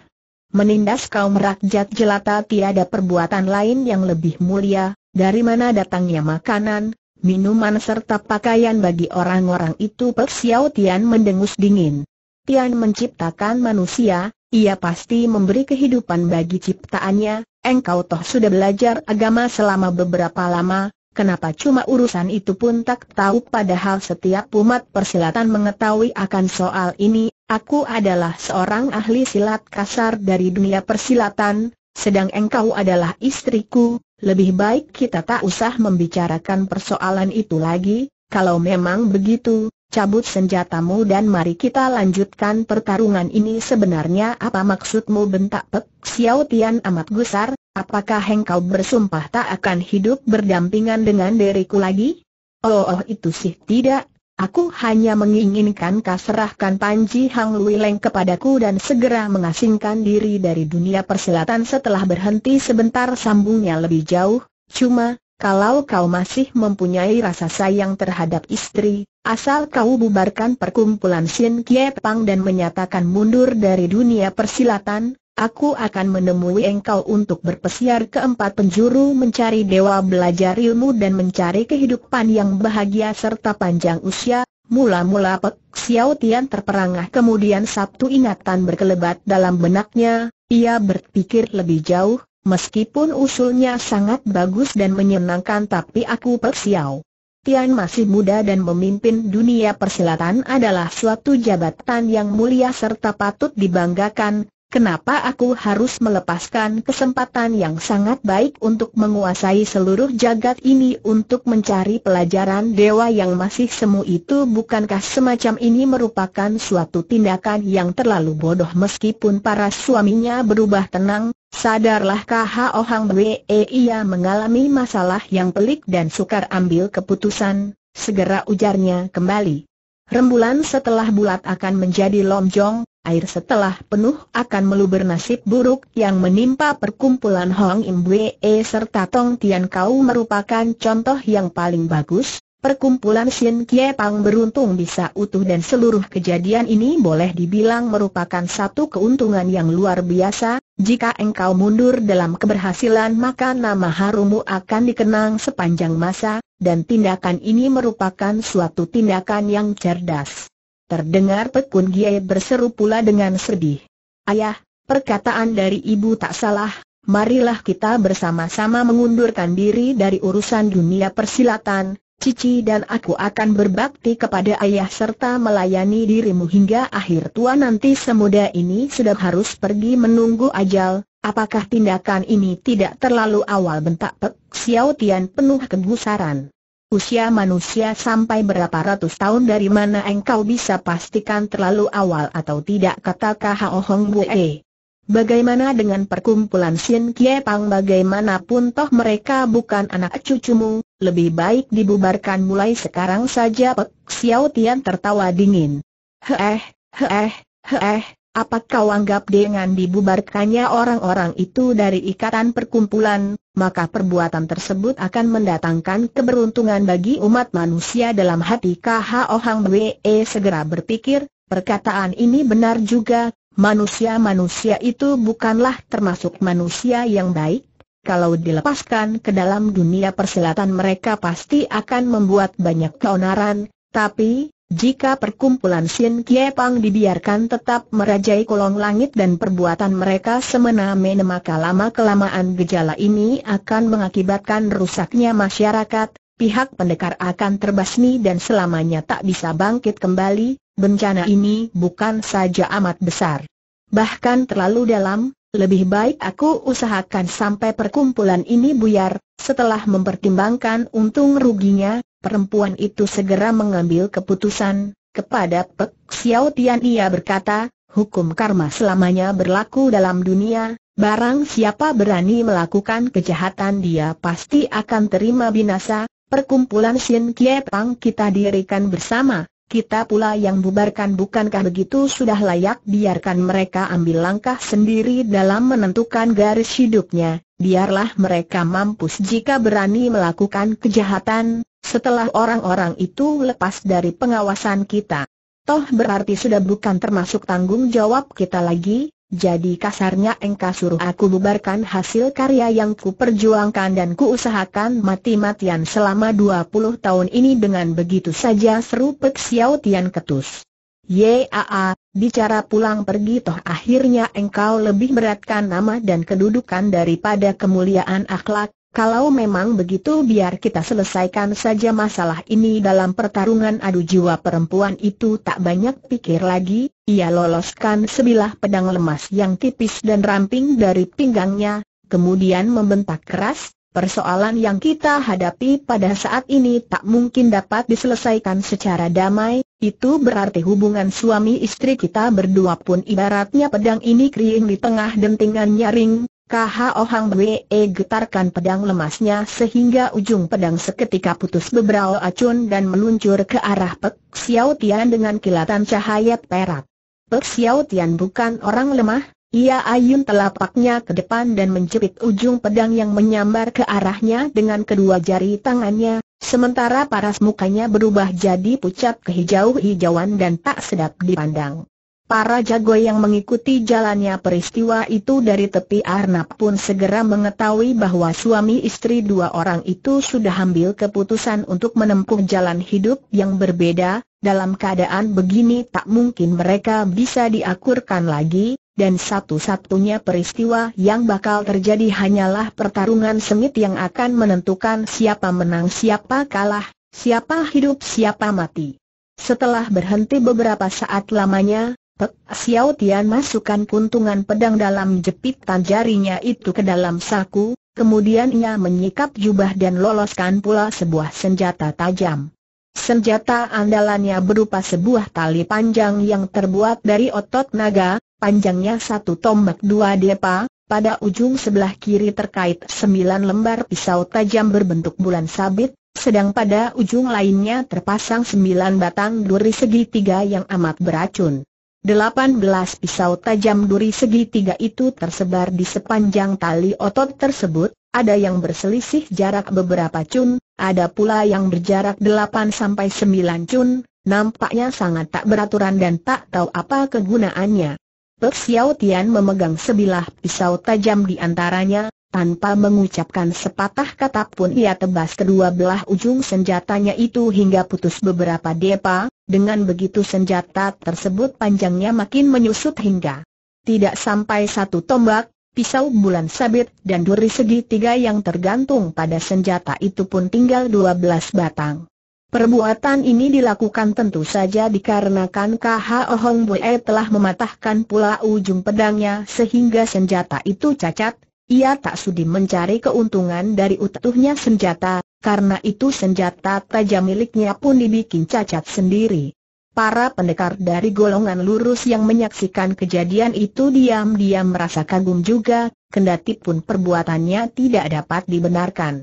Menindas kaum rakyat jelata tiada perbuatan lain yang lebih mulia, dari mana datangnya makanan, Minuman serta pakaian bagi orang-orang itu Pek Xiao Tian mendengus dingin. Tian menciptakan manusia, ia pasti memberi kehidupan bagi ciptaannya, engkau toh sudah belajar agama selama beberapa lama, kenapa cuma urusan itu pun tak tahu padahal setiap umat persilatan mengetahui akan soal ini, aku adalah seorang ahli silat kasar dari dunia persilatan, sedang engkau adalah istriku, lebih baik kita tak usah membicarakan persoalan itu lagi, kalau memang begitu, cabut senjatamu dan mari kita lanjutkan pertarungan ini sebenarnya apa maksudmu bentak Pek Xiao Tian amat gusar, apakah engkau bersumpah tak akan hidup berdampingan dengan diriku lagi? Oh, oh itu sih tidak, Aku hanya menginginkan kau serahkan Panji Hang Lui Leng kepadaku dan segera mengasingkan diri dari dunia persilatan setelah berhenti sebentar sambungnya lebih jauh, cuma, kalau kau masih mempunyai rasa sayang terhadap istri, asal kau bubarkan perkumpulan Xin Kie Pang dan menyatakan mundur dari dunia persilatan, Aku akan menemui engkau untuk berpesiar ke empat penjuru mencari dewa belajar ilmu dan mencari kehidupan yang bahagia serta panjang usia. Mula-mula Pek Xiao Tian terperangah kemudian sabtu ingatan berkelebat dalam benaknya, ia berpikir lebih jauh, meskipun usulnya sangat bagus dan menyenangkan tapi aku Pek Xiao. Tian masih muda dan memimpin dunia persilatan adalah suatu jabatan yang mulia serta patut dibanggakan, Kenapa aku harus melepaskan kesempatan yang sangat baik untuk menguasai seluruh jagat ini untuk mencari pelajaran dewa yang masih semu itu bukankah semacam ini merupakan suatu tindakan yang terlalu bodoh meskipun para suaminya berubah tenang, sadarlah KHO Ohang Wei ia mengalami masalah yang pelik dan sukar ambil keputusan, segera ujarnya kembali. Rembulan setelah bulat akan menjadi lomjong, air setelah penuh akan meluber nasib buruk yang menimpa perkumpulan Hong Im Wee serta Tong Tian Kau merupakan contoh yang paling bagus. Perkumpulan Xin Kie Pang beruntung bisa utuh dan seluruh kejadian ini boleh dibilang merupakan satu keuntungan yang luar biasa. Jika engkau mundur dalam keberhasilan maka nama harummu akan dikenang sepanjang masa, dan tindakan ini merupakan suatu tindakan yang cerdas. Terdengar Pekun Gie berseru pula dengan sedih. Ayah, perkataan dari ibu tak salah, marilah kita bersama-sama mengundurkan diri dari urusan dunia persilatan, Cici dan aku akan berbakti kepada ayah serta melayani dirimu hingga akhir tua nanti semuda ini sudah harus pergi menunggu ajal, apakah tindakan ini tidak terlalu awal bentak Pek Xiao Tian penuh kegusaran usia manusia sampai berapa ratus tahun dari mana engkau bisa pastikan terlalu awal atau tidak kata Oh Hong E. Bagaimana dengan perkumpulan Sin Kie Pang bagaimanapun toh mereka bukan anak cucumu, lebih baik dibubarkan mulai sekarang saja Pek Xiao Tian tertawa dingin. Heeh, heeh, heeh, apa kau anggap dengan dibubarkannya orang-orang itu dari ikatan perkumpulan, maka perbuatan tersebut akan mendatangkan keberuntungan bagi umat manusia dalam hati KH Ohang Wee segera berpikir, perkataan ini benar juga, manusia-manusia itu bukanlah termasuk manusia yang baik, kalau dilepaskan ke dalam dunia persilatan mereka pasti akan membuat banyak keonaran, tapi, jika perkumpulan Sien Kie Pang dibiarkan tetap merajai kolong langit dan perbuatan mereka semena-mena maka lama-kelamaan gejala ini akan mengakibatkan rusaknya masyarakat, pihak pendekar akan terbasmi dan selamanya tak bisa bangkit kembali, bencana ini bukan saja amat besar. Bahkan terlalu dalam, lebih baik aku usahakan sampai perkumpulan ini buyar, setelah mempertimbangkan untung ruginya, perempuan itu segera mengambil keputusan, kepada Pek Xiao Tian ia berkata, hukum karma selamanya berlaku dalam dunia, barang siapa berani melakukan kejahatan dia pasti akan terima binasa, perkumpulan Xin Kie Pang kita dirikan bersama, kita pula yang bubarkan bukankah begitu sudah layak biarkan mereka ambil langkah sendiri dalam menentukan garis hidupnya, biarlah mereka mampus jika berani melakukan kejahatan, setelah orang-orang itu lepas dari pengawasan kita, toh berarti sudah bukan termasuk tanggung jawab kita lagi, jadi kasarnya engkau suruh aku bubarkan hasil karya yang ku perjuangkan dan ku usahakan mati-matian selama 20 tahun ini dengan begitu saja seru Pek Xiao Tian ketus. Yaa, bicara pulang pergi toh akhirnya engkau lebih beratkan nama dan kedudukan daripada kemuliaan akhlak, kalau memang begitu biar kita selesaikan saja masalah ini dalam pertarungan adu jiwa perempuan itu tak banyak pikir lagi, ia loloskan sebilah pedang lemas yang tipis dan ramping dari pinggangnya, kemudian membentak keras, persoalan yang kita hadapi pada saat ini tak mungkin dapat diselesaikan secara damai, itu berarti hubungan suami istri kita berdua pun ibaratnya pedang ini kering di tengah dentingan nyaring, KH Ohang Bwe e getarkan pedang lemasnya sehingga ujung pedang seketika putus beberapa acun dan meluncur ke arah Pek Xiao Tian dengan kilatan cahaya perak. Pek Xiao Tian bukan orang lemah, ia ayun telapaknya ke depan dan menjepit ujung pedang yang menyambar ke arahnya dengan kedua jari tangannya, sementara paras mukanya berubah jadi pucat kehijau-hijauan dan tak sedap dipandang. Para jago yang mengikuti jalannya peristiwa itu dari tepi Arnab pun segera mengetahui bahwa suami istri dua orang itu sudah ambil keputusan untuk menempuh jalan hidup yang berbeda, dalam keadaan begini tak mungkin mereka bisa diakurkan lagi, dan satu-satunya peristiwa yang bakal terjadi hanyalah pertarungan sengit yang akan menentukan siapa menang siapa kalah, siapa hidup siapa mati. Setelah berhenti beberapa saat lamanya, Pek Xiao Tian masukkan puntungan pedang dalam jepit jarinya itu ke dalam saku, kemudian ia menyikap jubah dan loloskan pula sebuah senjata tajam. Senjata andalannya berupa sebuah tali panjang yang terbuat dari otot naga, panjangnya satu tombak dua depa, pada ujung sebelah kiri terkait sembilan lembar pisau tajam berbentuk bulan sabit, sedang pada ujung lainnya terpasang sembilan batang duri segitiga yang amat beracun. 18 pisau tajam duri segitiga itu tersebar di sepanjang tali otot tersebut, ada yang berselisih jarak beberapa cun, ada pula yang berjarak delapan sampai sembilan cun, nampaknya sangat tak beraturan dan tak tahu apa kegunaannya. Pek Xiao Tian memegang sebilah pisau tajam di antaranya, tanpa mengucapkan sepatah kata pun ia tebas kedua belah ujung senjatanya itu hingga putus beberapa depa, dengan begitu senjata tersebut panjangnya makin menyusut hingga tidak sampai satu tombak, pisau bulan sabit dan duri segitiga yang tergantung pada senjata itu pun tinggal dua belas batang. Perbuatan ini dilakukan tentu saja dikarenakan KH Ohong Bue telah mematahkan pula ujung pedangnya sehingga senjata itu cacat, ia tak sudi mencari keuntungan dari utuhnya senjata, karena itu senjata tajam miliknya pun dibikin cacat sendiri. Para pendekar dari golongan lurus yang menyaksikan kejadian itu diam-diam merasa kagum juga, kendati pun perbuatannya tidak dapat dibenarkan.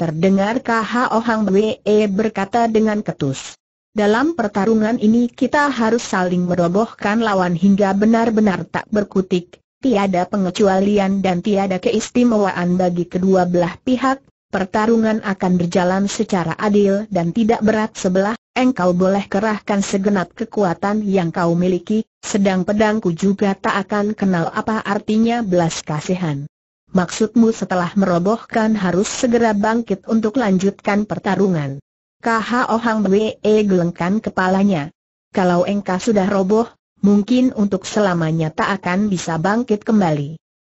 Terdengar KH Hang Wee berkata dengan ketus. Dalam pertarungan ini kita harus saling merobohkan lawan hingga benar-benar tak berkutik, tiada pengecualian dan tiada keistimewaan bagi kedua belah pihak, pertarungan akan berjalan secara adil dan tidak berat sebelah, engkau boleh kerahkan segenap kekuatan yang kau miliki, sedang pedangku juga tak akan kenal apa artinya belas kasihan. Maksudmu setelah merobohkan harus segera bangkit untuk lanjutkan pertarungan. Kh Ohang Wee gelengkan kepalanya. Kalau engkau sudah roboh, mungkin untuk selamanya tak akan bisa bangkit kembali.